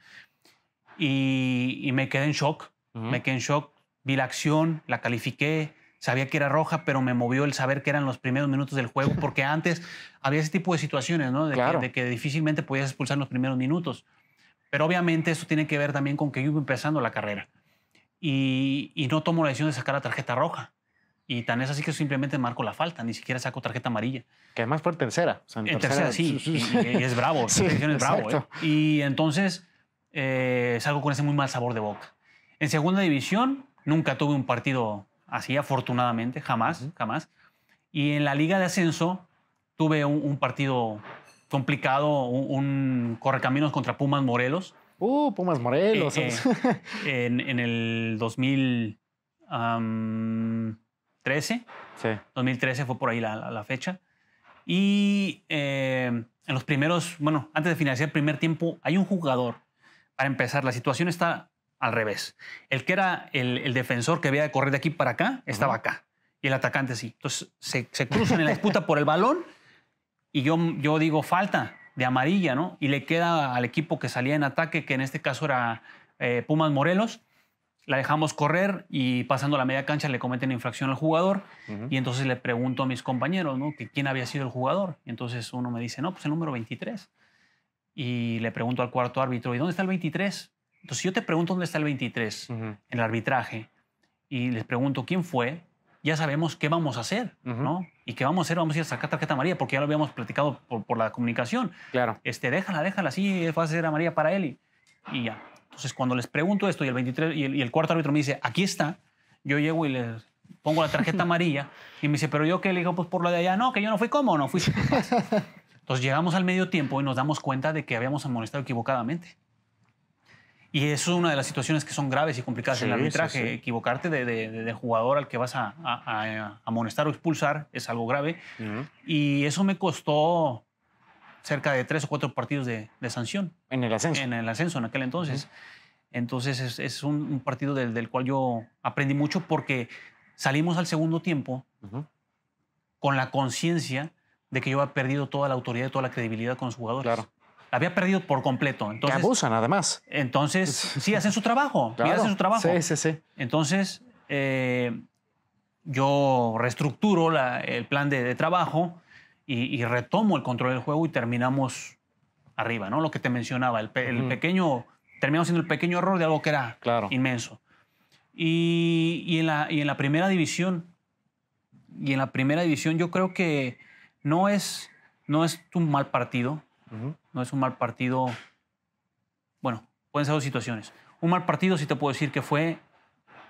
y, me quedé en shock. Me quedé en shock. Vi la acción, la califiqué, sabía que era roja, pero me movió el saber que eran los primeros minutos del juego, porque antes había ese tipo de situaciones, ¿no? De, que, de, que, difícilmente podías expulsar los primeros minutos. Pero obviamente eso tiene que ver también con que yo iba empezando la carrera y, no tomo la decisión de sacar la tarjeta roja. Y tan es así que simplemente marco la falta, ni siquiera saco tarjeta amarilla. Que además fue en tercera. O en, tercera, sí. y, es bravo, sí, es bravo. ¿eh? Y entonces eh, es salgo con ese muy mal sabor de boca. En segunda división nunca tuve un partido así, afortunadamente, jamás, jamás. Y en la liga de ascenso tuve un, partido complicado, un, correcaminos contra Pumas Morelos. Uh, Pumas Morelos. Eh, eh, en, en, el 2013. Sí. 2013 fue por ahí la, fecha. Y en los primeros, bueno, antes de finalizar el primer tiempo, hay un jugador para empezar, la situación está al revés. El que era el, defensor que había de correr de aquí para acá, estaba acá. Y el atacante sí. Entonces se, cruzan en la disputa por el balón y yo, digo falta de amarilla, ¿no? Y le queda al equipo que salía en ataque, que en este caso era eh, Pumas Morelos. La dejamos correr y pasando la media cancha le cometen infracción al jugador. Y entonces le pregunto a mis compañeros, ¿no? Que quién había sido el jugador. Y entonces uno me dice, no, pues el número 23 y le pregunto al cuarto árbitro, ¿y dónde está el 23? Entonces yo te pregunto dónde está el 23 en el arbitraje y les pregunto quién fue, ya sabemos qué vamos a hacer, ¿no? Y qué vamos a hacer, vamos a ir a sacar tarjeta amarilla porque ya lo habíamos platicado por, la comunicación. Claro. Este, déjala, déjala, así vas a hacer amarilla para él y, ya. Entonces cuando les pregunto esto y el 23 y el, cuarto árbitro me dice, aquí está, yo llego y les pongo la tarjeta amarilla y me dice, pero yo qué le digo, pues por la de allá, no, que yo no fui como, no fui. Entonces llegamos al medio tiempo y nos damos cuenta de que habíamos amonestado equivocadamente. Y eso es una de las situaciones que son graves y complicadas en el arbitraje. Equivocarte de, jugador al que vas a, a, amonestar o expulsar es algo grave. Y eso me costó cerca de tres o cuatro partidos de, sanción. En el ascenso. En el ascenso, en aquel entonces. Entonces es, un, partido del, cual yo aprendí mucho porque salimos al segundo tiempo con la conciencia de que yo había perdido toda la autoridad y toda la credibilidad con los jugadores. Claro. había perdido por completo. Entonces, abusan, además. Entonces, sí, hacen su trabajo. Claro. hacen su trabajo. Sí, sí, sí. Entonces, eh, yo reestructuro el plan de, trabajo y, retomo el control del juego y terminamos arriba, ¿no? Lo que te mencionaba, el, pequeño, terminamos siendo el pequeño error de algo que era claro. inmenso. Y, en la, y en la primera división, y en la primera división yo creo que no es, no es un mal partido, no es un mal partido. Bueno, pueden ser dos situaciones. Un mal partido, sí te puedo decir que fue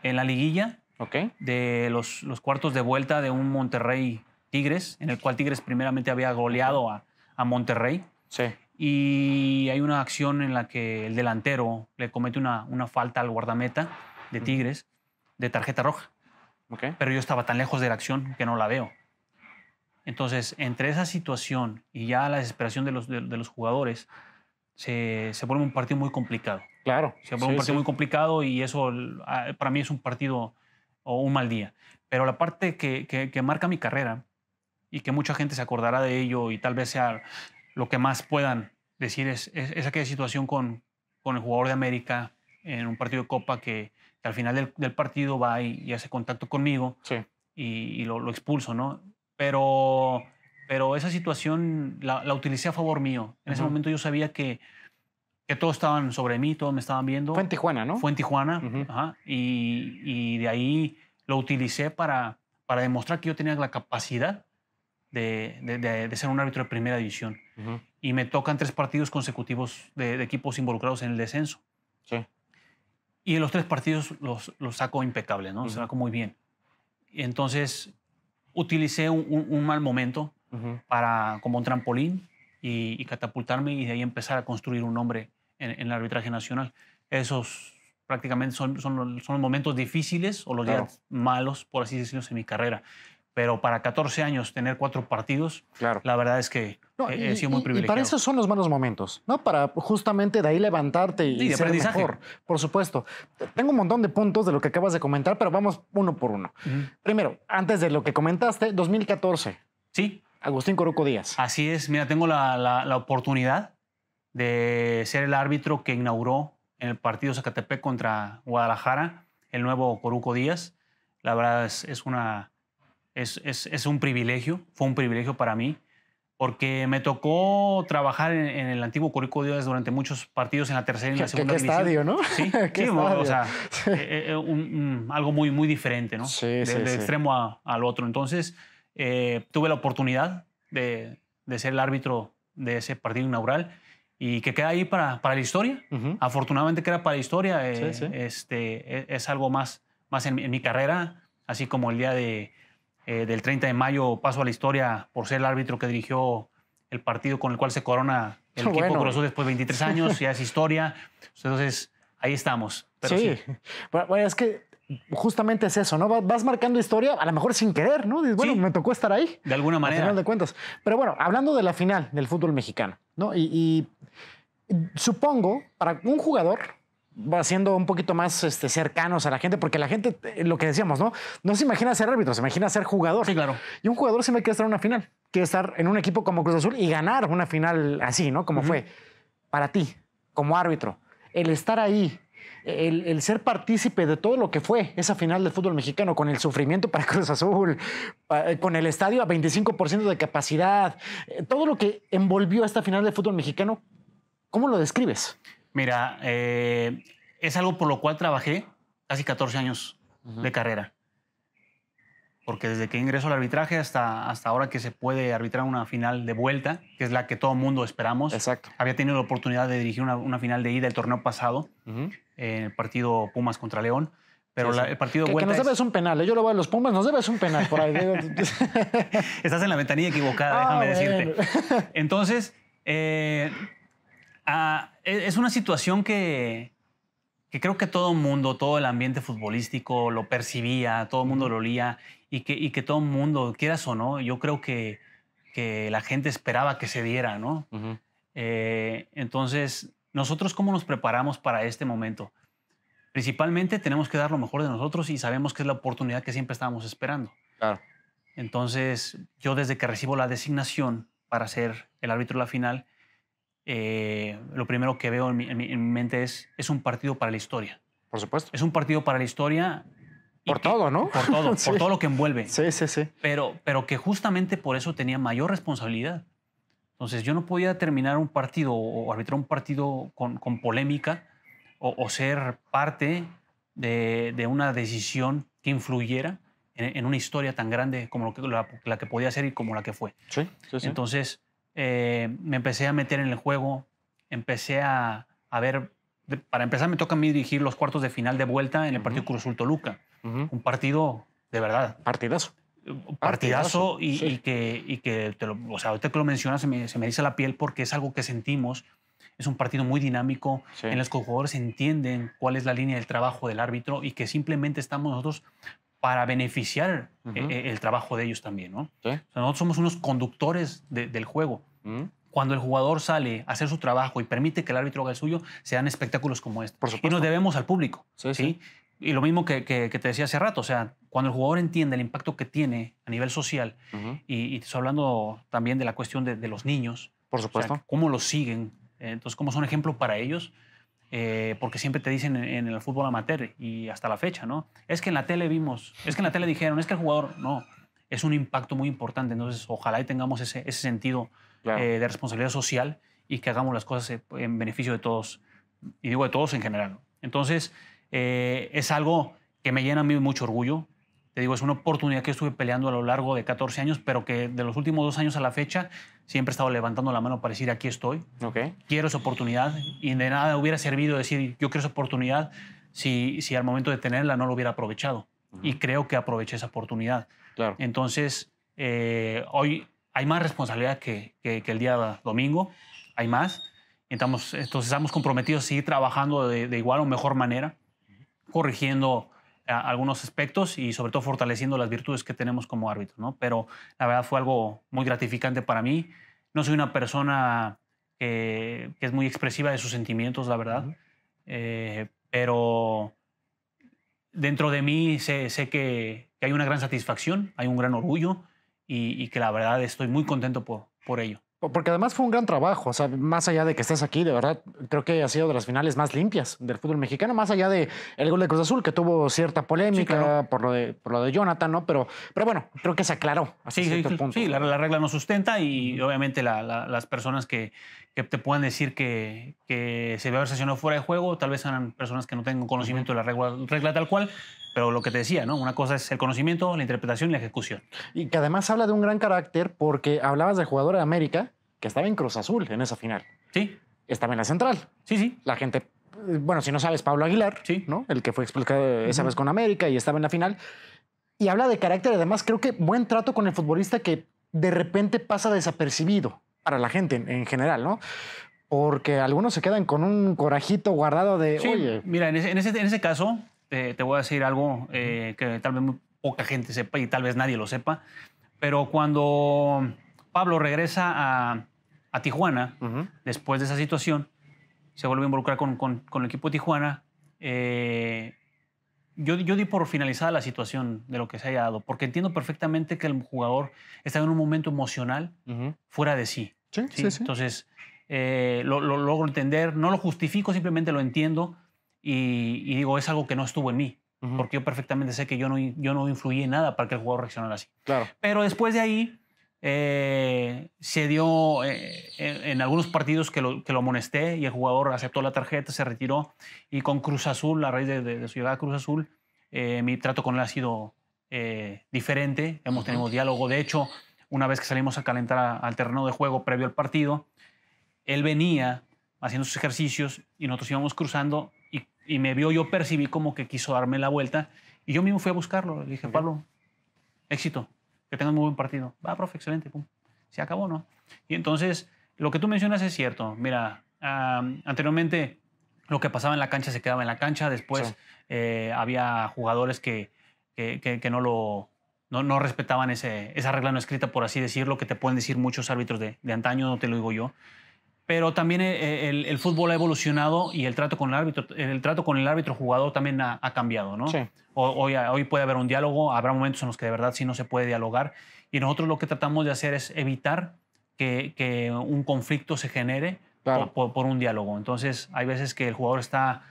en la liguilla de los, cuartos de vuelta de un Monterrey Tigres, en el cual Tigres primeramente había goleado a, Monterrey. Sí. Y hay una acción en la que el delantero le comete una, una falta al guardameta de Tigres de tarjeta roja. Okay. Pero yo estaba tan lejos de la acción que no la veo. Entonces, entre esa situación y ya la desesperación de los, de, los jugadores, se, se vuelve un partido muy complicado. Claro. Se vuelve un partido muy complicado y eso ah, para mí es un partido o un mal día. Pero la parte que, marca mi carrera y que mucha gente se acordará de ello y tal vez sea lo que más puedan decir es, es, es aquella situación con, con el jugador de América en un partido de Copa que, al final del, partido va y, hace contacto conmigo y, lo, lo, expulso, ¿no? pero, pero esa situación la, utilicé a favor mío. En ese momento yo sabía que, que todos estaban sobre mí, todos me estaban viendo. Fue en Tijuana, ¿no? Fue en Tijuana, y, y, de ahí lo utilicé para, para demostrar que yo tenía la capacidad de, de, ser un árbitro de primera división. Y me tocan tres partidos consecutivos de, equipos involucrados en el descenso. Sí. Y en los tres partidos los, los saco impecables, ¿no? Los saco muy bien. Entonces, utilicé un, mal momento para, como un trampolín y, catapultarme y de ahí empezar a construir un nombre en, el arbitraje nacional. Esos prácticamente son, los momentos difíciles o los días malos, por así decirlo, en mi carrera pero para 14 años tener cuatro partidos, claro. la verdad es que sido muy privilegiado. Y para eso son los malos momentos, ¿no? Para justamente de ahí levantarte y, ser por supuesto. Tengo un montón de puntos de lo que acabas de comentar, pero vamos uno por uno. Primero, antes de lo que comentaste, 2014. Sí. Agustín Coruco Díaz. Así es, mira, tengo la, la, oportunidad de ser el árbitro que inauguró en el partido Zacatepec contra Guadalajara el nuevo Coruco Díaz. La verdad es una es, es, es, un privilegio, fue un privilegio para mí, porque me tocó trabajar en, el antiguo Corico Díaz durante muchos partidos en la tercera y en la segunda ¿Qué, qué estadio, ¿no? Sí, o sea, algo muy, muy diferente, ¿no? Sí, de, extremo al otro. Entonces, eh, tuve la oportunidad de, de, ser el árbitro de ese partido inaugural y que queda ahí para, para la historia. afortunadamente que Afortunadamente queda para la historia. Eh, este, e, es, algo más, más en, en mi carrera, así como el día de eh, del 30 de mayo paso a la historia por ser el árbitro que dirigió el partido con el cual se corona el equipo Cruz después de 23 años, ya es historia. Pues entonces, ahí estamos. sí. Bueno, es que justamente es eso, ¿no? Vas marcando historia, a lo mejor sin querer, ¿no? bueno, me tocó estar ahí. De alguna manera. Al final de cuentas. Pero bueno, hablando de la final del fútbol mexicano, ¿no? Y, y supongo, para un jugador, haciendo un poquito más este, cercanos a la gente, porque la gente, eh, lo que decíamos, ¿no? No se imagina ser árbitro, se imagina ser jugador. Sí, claro. Y un jugador siempre quiere estar en una final, quiere estar en un equipo como Cruz Azul y ganar una final así, ¿no? Como fue para ti, como árbitro. El estar ahí, el, el, ser partícipe de todo lo que fue esa final del fútbol mexicano, con el sufrimiento para Cruz Azul, eh, con el estadio a 25% de capacidad, eh, todo lo que envolvió a esta final del fútbol mexicano, ¿cómo lo describes? Mira, eh, es algo por lo cual trabajé casi 14 años de carrera. Porque desde que ingreso al arbitraje hasta, hasta ahora que se puede arbitrar una final de vuelta, que es la que todo mundo esperamos. Exacto. Había tenido la oportunidad de dirigir una, final de ida el torneo pasado, en eh, el partido Pumas contra León. Pero el partido que, vuelta. Que nos debe es... un penal. ¿eh? Yo lo voy a los Pumas, nos ser un penal por ahí. Estás en la ventanilla equivocada, déjame ah, decirte. Entonces, eh, Ah, e-, es una situación que, creo que todo el mundo, todo el ambiente futbolístico lo percibía, todo el mundo lo olía y que, todo el mundo, quieras o no, yo creo que, la gente esperaba que se diera, ¿no? Eh, entonces, ¿nosotros cómo nos preparamos para este momento? Principalmente tenemos que dar lo mejor de nosotros y sabemos que es la oportunidad que siempre estábamos esperando. Claro. Entonces, yo desde que recibo la designación para ser el árbitro de la final, eh, lo primero que veo en mi, mente es, es un partido para la historia. Por supuesto. Es un partido para la historia. Por todo, ¿no? Por todo, por todo lo que envuelve. Sí, sí, sí. Pero, pero que justamente por eso tenía mayor responsabilidad. Entonces yo no podía terminar un partido o arbitrar un partido con, polémica o, ser parte de, una decisión que influyera en, una historia tan grande como la, que podía ser y como la que fue. sí, sí. Entonces eh, me empecé a meter en el juego, empecé a, ver, para empezar me toca a mí dirigir los cuartos de final de vuelta en el partido Toluca, un partido de verdad. Partidazo. Partidazo, y, que, que o sea, ahorita que lo mencionas se me, dice la piel porque es algo que sentimos. Es un partido muy dinámico en los que los jugadores entienden cuál es la línea del trabajo del árbitro y que simplemente estamos nosotros para beneficiar eh, eh, el, trabajo de ellos también, ¿no? nosotros somos unos conductores del juego. Mm. Cuando el jugador sale a hacer su trabajo y permite que el árbitro haga el suyo, se dan espectáculos como este. Y nos debemos al público. Sí, Y lo mismo que, te decía hace rato, o sea, cuando el jugador entiende el impacto que tiene a nivel social, y, y, estoy hablando también de la cuestión de, los niños. Por supuesto. cómo los siguen, eh, entonces cómo son ejemplo para ellos, eh, porque siempre te dicen en, el fútbol amateur y hasta la fecha, ¿no? Es que en la tele vimos, es que en la tele dijeron, es que el jugador, no, es un impacto muy importante, entonces ojalá y tengamos ese, sentido eh, de responsabilidad social y que hagamos las cosas eh, en beneficio de todos, y digo de todos en general. Entonces, es algo que me llena a mí mucho orgullo, te digo, es una oportunidad que estuve peleando a lo largo de 14 años, pero que de los últimos dos años a la fecha siempre he estado levantando la mano para decir, aquí estoy, okay. quiero esa oportunidad, y de nada hubiera servido decir, yo quiero esa oportunidad si, si al momento de tenerla no lo hubiera aprovechado. Y creo que aproveché esa oportunidad. Claro. Entonces, eh, hoy hay más responsabilidad que, que, el día domingo, hay más. Estamos, entonces, estamos comprometidos a seguir trabajando de, de igual o mejor manera, corrigiendo algunos aspectos y sobre todo fortaleciendo las virtudes que tenemos como árbitro, ¿no? Pero la verdad fue algo muy gratificante para mí. No soy una persona que, es muy expresiva de sus sentimientos, la verdad, eh, pero dentro de mí sé, sé que, hay una gran satisfacción, hay un gran orgullo y, y que la verdad estoy muy contento por, por ello. Porque además fue un gran trabajo, o sea, más allá de que estés aquí, de verdad, creo que ha sido de las finales más limpias del fútbol mexicano, más allá de el gol de Cruz Azul, que tuvo cierta polémica por, lo de, por lo Jonathan, ¿no? Pero, pero bueno, creo que se aclaró. sí, la, regla no sustenta y obviamente las personas que, te puedan decir que, se ve haber fuera de juego, tal vez sean personas que no tengan conocimiento de la regla, regla tal cual, pero lo que te decía, ¿no? Una cosa es el conocimiento, la interpretación y la ejecución. Y que además habla de un gran carácter porque hablabas de jugador de América que estaba en Cruz Azul en esa final. Sí. Estaba en la central. Sí, sí. La gente, bueno, si no sabes, Pablo Aguilar, sí. ¿no? El que fue explicado esa vez con América y estaba en la final. Y habla de carácter, además, creo que buen trato con el futbolista que de repente pasa desapercibido para la gente en general, ¿no? porque algunos se quedan con un corajito guardado de, sí, Mira, en ese, en ese, en ese caso, eh, te, voy a decir algo eh, que tal vez muy poca gente sepa y tal vez nadie lo sepa, pero cuando Pablo regresa a, Tijuana, después de esa situación, se vuelve a involucrar con, el equipo de Tijuana. Eh, yo, di por finalizada la situación de lo que se haya dado, porque entiendo perfectamente que el jugador está en un momento emocional fuera de sí. Sí, ¿sí? sí, Entonces, lo, lo, logro entender, no lo justifico, simplemente lo entiendo, y, digo, es algo que no estuvo en mí, porque yo perfectamente sé que yo no, yo no influí en nada para que el jugador reaccionara así. Claro. Pero después de ahí, eh, se dio eh, en, algunos partidos que lo, que lo amonesté y el jugador aceptó la tarjeta, se retiró. Y con Cruz Azul, a raíz de, de, su llegada a Cruz Azul, eh, mi trato con él ha sido diferente. Hemos tenido diálogo. De hecho, una vez que salimos a calentar al terreno de juego previo al partido, él venía haciendo sus ejercicios y nosotros íbamos cruzando y me vio, yo percibí como que quiso darme la vuelta y yo mismo fui a buscarlo. Le dije, Pablo, éxito, que tengas muy buen partido. Va, profe, excelente, pum. Se acabó, ¿no? Y entonces, lo que tú mencionas es cierto. Mira, anteriormente lo que pasaba en la cancha se quedaba en la cancha, después eh, había jugadores que, que, no lo... No, respetaban esa regla no escrita, por así decirlo, que te pueden decir muchos árbitros de, de antaño, no te lo digo yo pero también eh, eh, el, fútbol ha evolucionado y el trato con el árbitro, el trato con el árbitro jugador también ha, cambiado, ¿no? Hoy, hoy, puede haber un diálogo, habrá momentos en los que de verdad sí no se puede dialogar y nosotros lo que tratamos de hacer es evitar que, un conflicto se genere por, un diálogo. Entonces, hay veces que el jugador está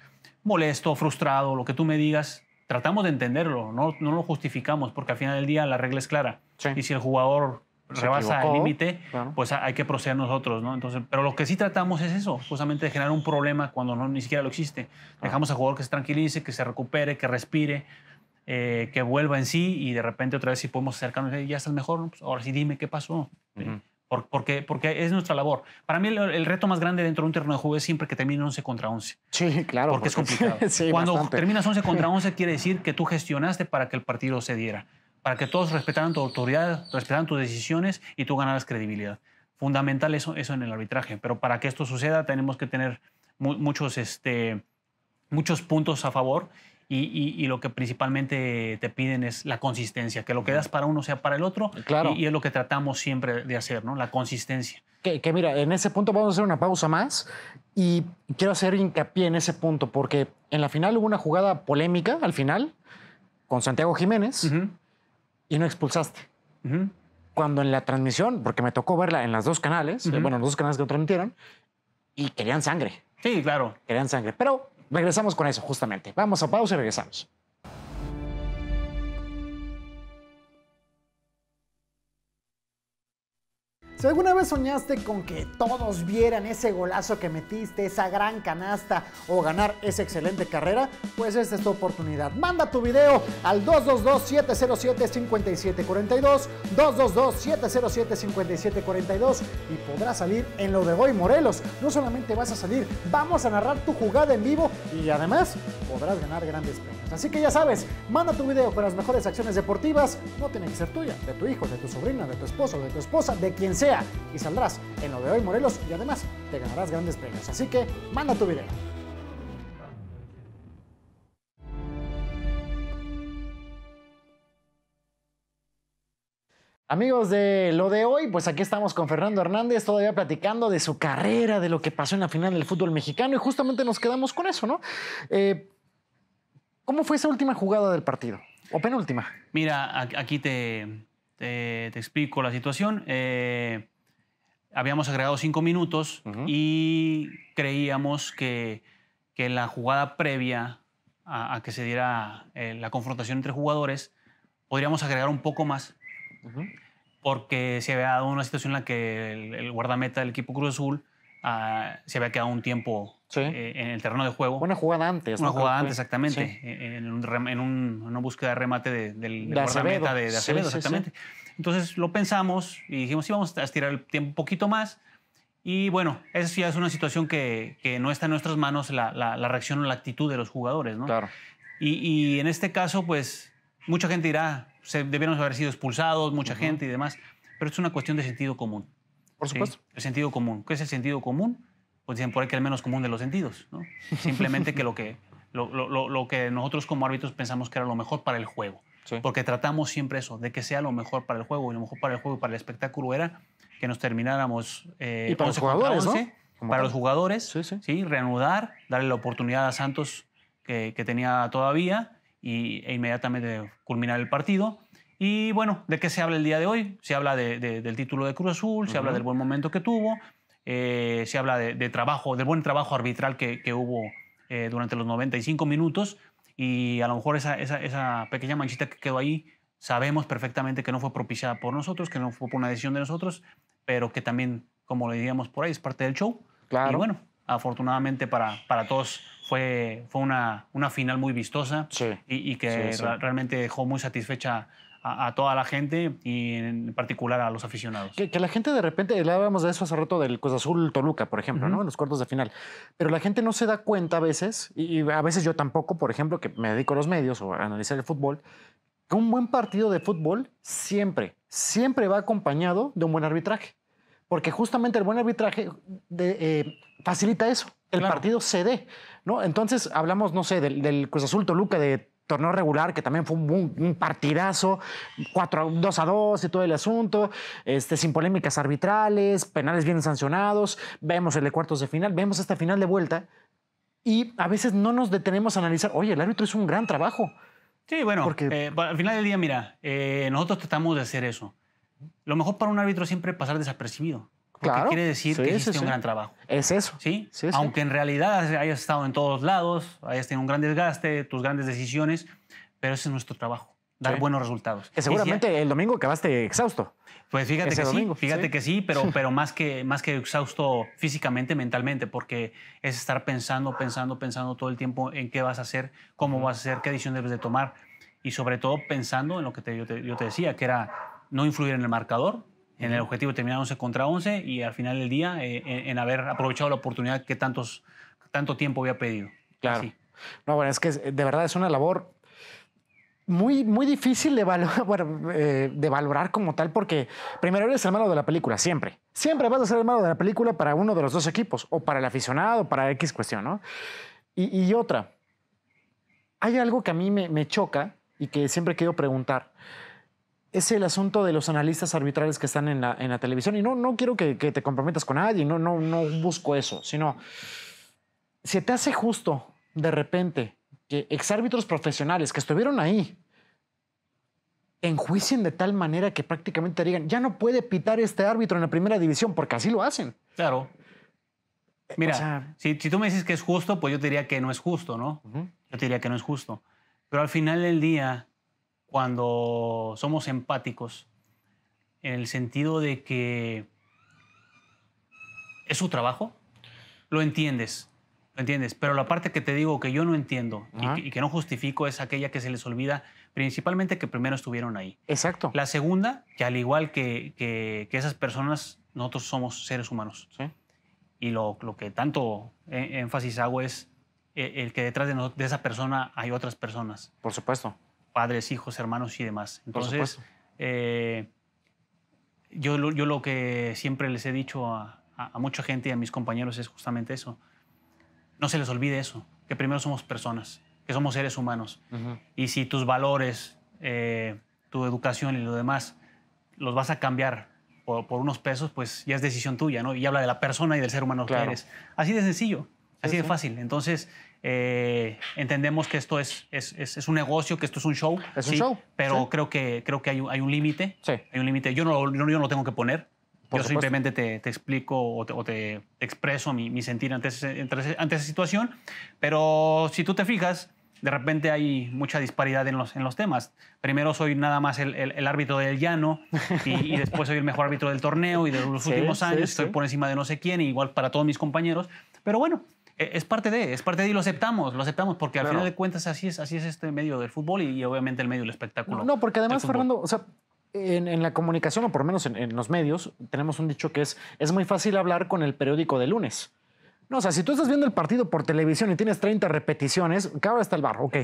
molesto, frustrado, lo que tú me digas, tratamos de entenderlo, no, no lo justificamos porque al final del día la regla es clara. Y si el jugador rebasa el límite, pues hay que proceder nosotros, ¿no? Entonces, pero lo que sí tratamos es eso, justamente de generar un problema cuando no, ni siquiera lo existe. Ah. Dejamos al jugador que se tranquilice, que se recupere, que respire, eh, que vuelva en sí y de repente otra vez si podemos acercarnos y ya estás mejor, pues ahora sí dime qué pasó. Porque, porque es nuestra labor. Para mí el, reto más grande dentro de un terreno de juego es siempre que termine 11 contra 11. Sí, claro. Porque, es complicado. Cuando terminas 11 contra 11 quiere decir que tú gestionaste para que el partido se diera para que todos respetaran tu autoridad, respetaran tus decisiones y tú ganaras credibilidad. Fundamental eso, eso en el arbitraje, pero para que esto suceda tenemos que tener muchos, este, muchos puntos a favor y, y, lo que principalmente te piden es la consistencia, que lo que das para uno sea para el otro. Claro. Y, es lo que tratamos siempre de hacer, ¿no? La consistencia. Que, mira, en ese punto vamos a hacer una pausa más y quiero hacer hincapié en ese punto porque en la final hubo una jugada polémica al final con Santiago Jiménez y no expulsaste. Cuando en la transmisión, porque me tocó verla en los dos canales, bueno, los dos canales que transmitieron, y querían sangre. Sí, claro. Querían sangre. Pero regresamos con eso, justamente. Vamos a pausa y regresamos. Si alguna vez soñaste con que todos vieran ese golazo que metiste, esa gran canasta o ganar esa excelente carrera, pues esta es tu oportunidad. Manda tu video al 222-707-5742, 222-707-5742 y podrás salir en lo de hoy Morelos. No solamente vas a salir, vamos a narrar tu jugada en vivo y además podrás ganar grandes premios. Así que ya sabes, manda tu video para las mejores acciones deportivas, no tiene que ser tuya, de tu hijo, de tu sobrina, de tu esposo, de tu esposa, de quien sea y saldrás en lo de hoy Morelos y además te ganarás grandes premios. Así que manda tu video. Amigos de lo de hoy, pues aquí estamos con Fernando Hernández, todavía platicando de su carrera, de lo que pasó en la final del fútbol mexicano y justamente nos quedamos con eso, ¿no? Eh, ¿Cómo fue esa última jugada del partido? ¿O penúltima? Mira, aquí te, eh, te, explico la situación. Eh, habíamos agregado cinco minutos y creíamos que, que, la jugada previa a, que se diera eh, la confrontación entre jugadores, podríamos agregar un poco más. Porque se había dado una situación en la que el guardameta del equipo Cruz Azul se había quedado un tiempo eh, en el terreno de juego. Una jugada antes. Una jugada antes, exactamente. Eh, en, un, en una búsqueda de remate de, del de, de De, exactamente. Entonces lo pensamos y dijimos, sí, vamos a estirar el tiempo un poquito más. Y bueno, esa ya es una situación que, no está en nuestras manos, la, reacción o la actitud de los jugadores, ¿no? Claro. Y, en este caso, pues, mucha gente dirá, debieron haber sido expulsados, mucha gente y demás, pero es una cuestión de sentido común. Por supuesto. el sentido común. ¿Qué es el sentido común? Pues dicen por ahí que el menos común de los sentidos. ¿no? Simplemente que lo que, lo, lo, lo, que nosotros como árbitros pensamos que era lo mejor para el juego. Porque tratamos siempre eso, de que sea lo mejor para el juego. Y lo mejor para el juego y para el espectáculo era que nos termináramos. Eh, y para los jugadores, ¿no? Para los jugadores, sí, sí. reanudar, darle la oportunidad a Santos que, que tenía todavía y, e inmediatamente culminar el partido y bueno, ¿de qué se habla el día de hoy? Se habla del título de Cruz Azul, se habla del buen momento que tuvo, eh, se habla de, trabajo, del buen trabajo arbitral que, que hubo eh, durante los 95 minutos y a lo mejor esa, esa, esa, pequeña manchita que quedó ahí, sabemos perfectamente que no fue propiciada por nosotros, que no fue por una decisión de nosotros, pero que también, como le diríamos por ahí, es parte del show. Claro. Y bueno, afortunadamente para, para todos fue, fue una, una final muy vistosa y, que realmente dejó muy satisfecha a, toda la gente y en particular a los aficionados. Que, la gente de repente, eh, hablábamos de eso hace rato del Cruz Azul Toluca, por ejemplo, ¿no? En los cuartos de final. Pero la gente no se da cuenta a veces, y, a veces yo tampoco, por ejemplo, que me dedico a los medios o a analizar el fútbol, que un buen partido de fútbol siempre, siempre va acompañado de un buen arbitraje. Porque justamente el buen arbitraje eh, facilita eso, el partido se dé. ¿no? Entonces hablamos, no sé, del, del Cruz Azul Toluca de torneo regular, que también fue un, partidazo, 2 a 2 y todo el asunto, este, sin polémicas arbitrales, penales bien sancionados, vemos el de cuartos de final, vemos esta final de vuelta y a veces no nos detenemos a analizar, oye, el árbitro es un gran trabajo. Sí, bueno, porque eh, al final del día, mira, eh, nosotros tratamos de hacer eso. Lo mejor para un árbitro siempre es pasar desapercibido. Porque claro. quiere decir que hiciste un gran trabajo. Es eso. ¿Sí? Aunque en realidad hayas estado en todos lados, hayas tenido un gran desgaste, tus grandes decisiones, pero ese es nuestro trabajo, dar buenos resultados. Eh, seguramente el domingo acabaste exhausto. Pues fíjate que sí, fíjate que sí, pero, pero más, que, más que exhausto físicamente, mentalmente, porque es estar pensando, pensando, pensando todo el tiempo en qué vas a hacer, cómo vas a hacer, qué decisión debes de tomar y sobre todo pensando en lo que yo, te, decía, que era no influir en el marcador, en el objetivo de terminar 11 contra 11 y al final del día eh, en, haber aprovechado la oportunidad que tantos, tanto tiempo había pedido. Claro. No, bueno, es que de verdad es una labor muy, muy difícil de, valorar, eh, de valorar como tal, porque primero eres el de la película, siempre. Siempre vas a ser el de la película para uno de los dos equipos, o para el aficionado, o para X cuestión, ¿no? Y, otra, hay algo que a mí me, me choca y que siempre quiero preguntar es el asunto de los analistas arbitrales que están en la, televisión. Y no, no quiero que, te comprometas con nadie, no, no, no busco eso, sino Si te hace justo de repente que exárbitros profesionales que estuvieron ahí enjuicien de tal manera que prácticamente digan, ya no puede pitar este árbitro en la primera división, porque así lo hacen. Claro. Eh, Mira, si, tú me dices que es justo, pues yo te diría que no es justo, ¿no? Yo diría que no es justo. Pero al final del día, cuando somos empáticos, en el sentido de que es su trabajo, lo entiendes, lo entiendes, pero la parte que te digo que yo no entiendo y que, no justifico es aquella que se les olvida, principalmente que primero estuvieron ahí. Exacto. La segunda, que al igual que, que, esas personas, nosotros somos seres humanos. Sí. Y lo, que tanto e, énfasis hago es eh, el que detrás de esa persona hay otras personas. Por supuesto padres, hijos, hermanos y demás. Entonces, eh, yo, yo lo que siempre les he dicho a, mucha gente y a mis compañeros es justamente eso. No se les olvide eso, que primero somos personas, que somos seres humanos. Y si tus valores, eh, tu educación y lo demás los vas a cambiar por, unos pesos, pues ya es decisión tuya, ¿no? Y habla de la persona y del ser humano que eres. Así de sencillo, así de fácil. Entonces, eh, entendemos que esto es, es, es, un negocio, que esto es un show. Es sí, show. Pero creo, que, creo que hay un, hay un límite. Hay un límite. Yo no, yo, no lo tengo que poner. Por yo simplemente te, te, explico o te, expreso mi, mi, sentir ante, ante esa situación. Pero si tú te fijas, de repente hay mucha disparidad en los, en los temas. Primero soy nada más el, el, árbitro del llano y, después soy el mejor árbitro del torneo y de los últimos años estoy por encima de no sé quién, igual para todos mis compañeros. Pero bueno, e, es parte de, es parte de y lo aceptamos, lo aceptamos porque al final de cuentas así es, así es este medio del fútbol y, obviamente el medio del espectáculo. No, porque además Fernando, o sea, en, la comunicación o por lo menos en, los medios tenemos un dicho que es es muy fácil hablar con el periódico de lunes. No, o sea, si tú estás viendo el partido por televisión y tienes 30 repeticiones, ahora está el bar, ok,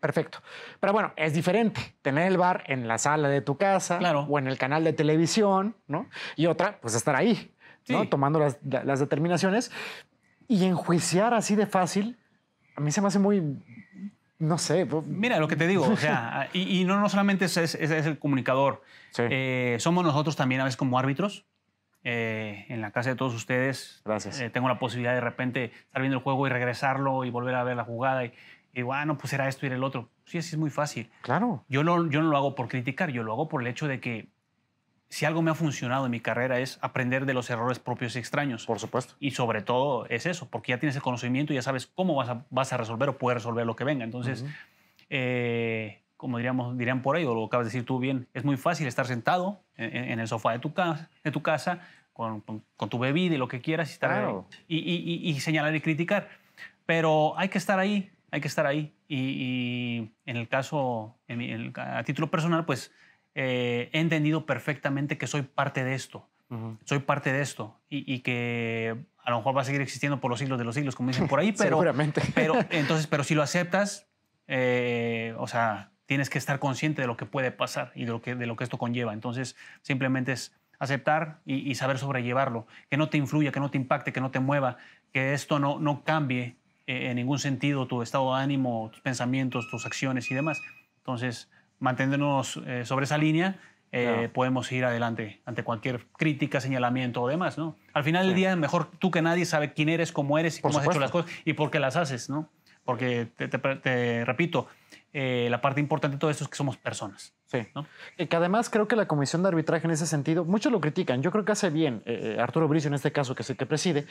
perfecto. Pero bueno, es diferente tener el bar en la sala de tu casa o en el canal de televisión, ¿no? Y otra, pues estar ahí, ¿no? Tomando las, las determinaciones. Y enjuiciar así de fácil, a mí se me hace muy... No sé. Mira lo que te digo, o sea, y, no, no solamente es, es, el comunicador, eh, somos nosotros también a veces como árbitros, eh, en la casa de todos ustedes. Gracias. Eh, tengo la posibilidad de repente estar viendo el juego y regresarlo y volver a ver la jugada. Y, y ah, no, pues era esto y era el otro. Sí, así es muy fácil. Claro. Yo, yo no lo hago por criticar, yo lo hago por el hecho de que si algo me ha funcionado en mi carrera es aprender de los errores propios y extraños. Por supuesto. Y sobre todo es eso, porque ya tienes el conocimiento y ya sabes cómo vas a, resolver o puedes resolver lo que venga. Entonces, eh, como diríamos, dirían por ahí, o lo acabas de decir tú bien, es muy fácil estar sentado en, el sofá de tu, casa, de tu casa con, tu bebida y lo que quieras y, estar y, señalar y criticar. Pero hay que estar ahí, hay que estar ahí. Y, en el caso, en a título personal, pues eh, he entendido perfectamente que soy parte de esto. Soy parte de esto y, que a lo mejor va a seguir existiendo por los siglos de los siglos, como dicen por ahí, pero, Seguramente. pero entonces, pero si lo aceptas, eh, o sea, tienes que estar consciente de lo que puede pasar y de lo que, de lo que esto conlleva. Entonces, simplemente es aceptar y, saber sobrellevarlo, que no te influya, que no te impacte, que no te mueva, que esto no, no cambie eh, en ningún sentido tu estado de ánimo, tus pensamientos, tus acciones y demás. Entonces, manteniéndonos eh, sobre esa línea, eh, podemos ir adelante ante cualquier crítica, señalamiento o demás, ¿no? Al final del día, mejor tú que nadie sabe quién eres, cómo eres y cómo has hecho las cosas y por qué las haces, ¿no? Porque, te, repito, eh, la parte importante de todo esto es que somos personas. Sí. ¿no? que además creo que la comisión de arbitraje en ese sentido, muchos lo critican, yo creo que hace bien Arturo Bricio en este caso, que es el que preside,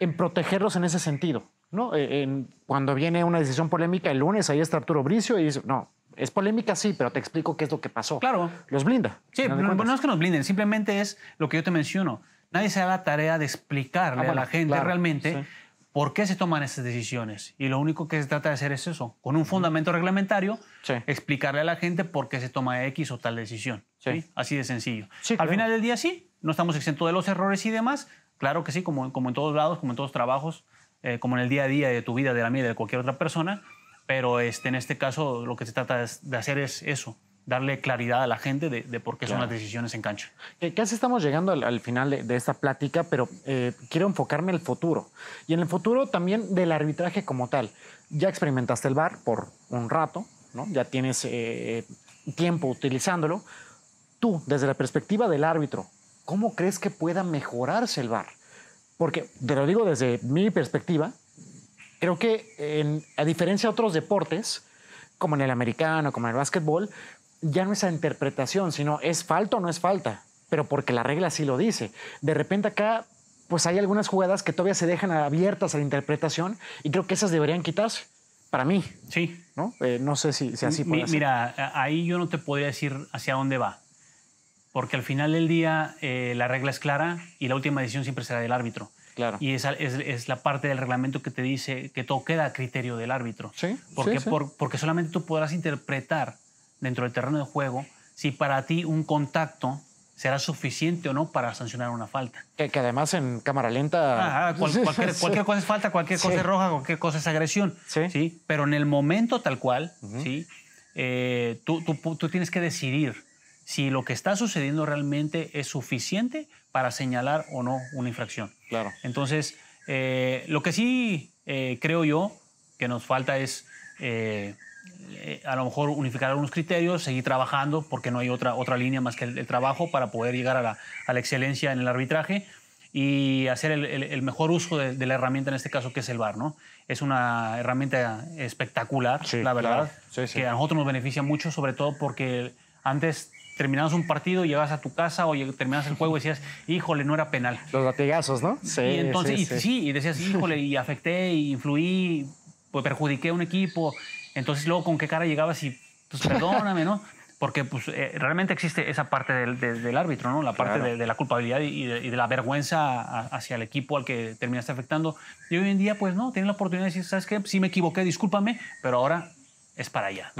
en protegerlos en ese sentido. ¿no? En, cuando viene una decisión polémica el lunes, ahí está Arturo Bricio y dice, no, es polémica, sí, pero te explico qué es lo que pasó. Claro. Los blinda. Sí, no, es que nos blinden, simplemente es lo que yo te menciono. Nadie se da la tarea de explicarle ah, a la gente realmente por qué se toman esas decisiones. Y lo único que se trata de hacer es eso, con un fundamento reglamentario, explicarle a la gente por qué se toma X o tal decisión. Así de sencillo. Al final del día, sí, no estamos exentos de los errores y demás. Claro que sí, como, como en todos lados, como en todos trabajos, eh, como en el día a día de tu vida, de la mía, de cualquier otra persona pero este, en este caso lo que se trata de hacer es eso, darle claridad a la gente de, por qué son las decisiones en cancha. casi estamos llegando al, final de, esta plática, pero eh, quiero enfocarme en el futuro. Y en el futuro también del arbitraje como tal. Ya experimentaste el bar por un rato, ¿no? ya tienes eh, tiempo utilizándolo. Tú, desde la perspectiva del árbitro, ¿cómo crees que pueda mejorarse el bar Porque, te lo digo desde mi perspectiva, Creo que a diferencia de otros deportes, como en el americano, como en el básquetbol, ya no es a interpretación, sino es falta o no es falta, pero porque la regla sí lo dice. De repente acá, pues hay algunas jugadas que todavía se dejan abiertas a la interpretación y creo que esas deberían quitarse. Para mí. Sí. No, eh, no sé si, así puede ser. Mira, ahí yo no te podría decir hacia dónde va. Porque al final del día eh, la regla es clara y la última decisión siempre será del árbitro. Claro. Y esa es, la parte del reglamento que te dice que todo queda a criterio del árbitro. Porque, porque solamente tú podrás interpretar dentro del terreno de juego si para ti un contacto será suficiente o no para sancionar una falta. Que, además en cámara lenta... cualquier, cosa es falta, cualquier cosa es roja, cualquier cosa es agresión. Sí. Pero en el momento tal cual, ¿sí? Eh, tú, tienes que decidir si lo que está sucediendo realmente es suficiente para señalar o no una infracción. Entonces, eh, lo que sí eh, creo yo que nos falta es eh, a lo mejor unificar algunos criterios, seguir trabajando, porque no hay otra, otra línea más que el, trabajo para poder llegar a la, excelencia en el arbitraje y hacer el, mejor uso de, la herramienta, en este caso que es el VAR. ¿no? Es una herramienta espectacular, la verdad, que a nosotros nos beneficia mucho, sobre todo porque antes terminabas un partido, llegabas a tu casa o terminabas el juego y decías, híjole, no era penal. Los latigazos, ¿no? Sí. Y entonces, sí, Y, decías, híjole, y afecté, y influí, pues perjudiqué a un equipo. Entonces, luego, ¿con qué cara llegabas y, pues perdóname, ¿no? Porque pues, eh, realmente existe esa parte del, árbitro, ¿no? La parte de, la culpabilidad y de, la vergüenza hacia el equipo al que terminaste afectando. Y hoy en día, pues no, tienes la oportunidad de decir, ¿sabes qué? Pues, sí me equivoqué, discúlpame, pero ahora es para allá.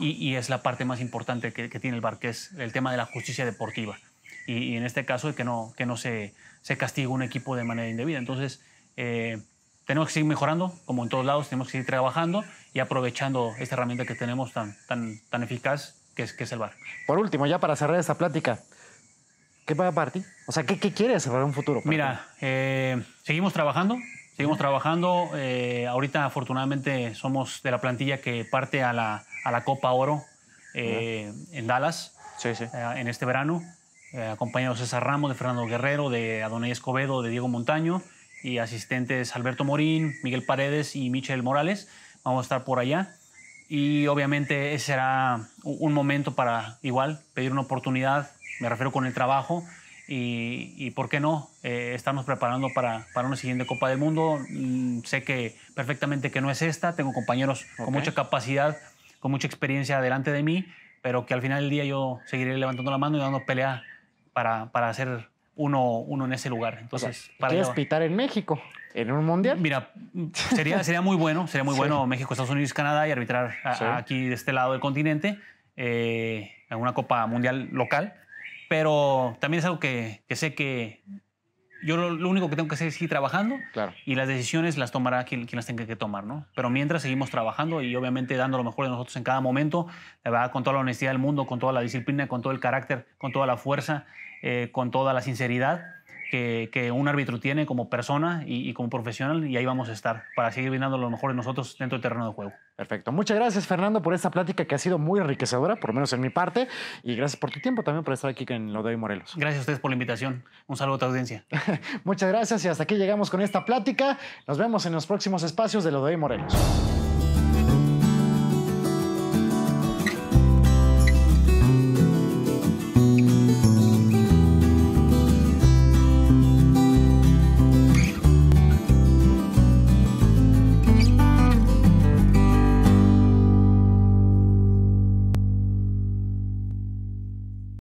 Y, es la parte más importante que, tiene el bar, que es el tema de la justicia deportiva. Y, en este caso, que no, que no se, se castiga un equipo de manera indebida. Entonces, eh, tenemos que seguir mejorando, como en todos lados, tenemos que seguir trabajando y aprovechando esta herramienta que tenemos tan, tan, tan eficaz, que es, que es el bar. Por último, ya para cerrar esta plática, ¿Qué va para partir? O sea, ¿qué, qué quieres para un futuro? Mira, eh, seguimos trabajando. Seguimos trabajando. Eh, ahorita, afortunadamente, somos de la plantilla que parte a la, a la Copa Oro eh, en Dallas eh, en este verano, acompañados de César Ramos, de Fernando Guerrero, de Adonai Escobedo, de Diego Montaño y asistentes Alberto Morín, Miguel Paredes y Michel Morales. Vamos a estar por allá. Y obviamente ese será un momento para igual pedir una oportunidad, me refiero con el trabajo, y, por qué no eh, estamos preparando para, para, una siguiente Copa del Mundo. Mm, sé que perfectamente que no es esta, tengo compañeros con mucha capacidad, con mucha experiencia delante de mí, pero que al final del día yo seguiré levantando la mano y dando pelea para, para hacer uno, uno en ese lugar. Entonces, para ¿Quieres pitar en México? ¿En un mundial? Mira, sería, sería muy bueno, sería muy bueno México, Estados Unidos, Canadá y arbitrar aquí de este lado del continente eh, en una Copa Mundial local. Pero también es algo que, sé que yo lo, único que tengo que hacer es seguir trabajando y las decisiones las tomará quien, las tenga que tomar, ¿no? Pero mientras seguimos trabajando y obviamente dando lo mejor de nosotros en cada momento, verdad, con toda la honestidad del mundo, con toda la disciplina, con todo el carácter, con toda la fuerza, eh, con toda la sinceridad, que, un árbitro tiene como persona y, como profesional y ahí vamos a estar para seguir brindando lo mejor de nosotros dentro del terreno de juego. Perfecto. Muchas gracias Fernando por esta plática que ha sido muy enriquecedora, por lo menos en mi parte, y gracias por tu tiempo también por estar aquí en Lo Morelos. Gracias a ustedes por la invitación. Un saludo a tu audiencia. Muchas gracias y hasta aquí llegamos con esta plática. Nos vemos en los próximos espacios de Lo Morelos.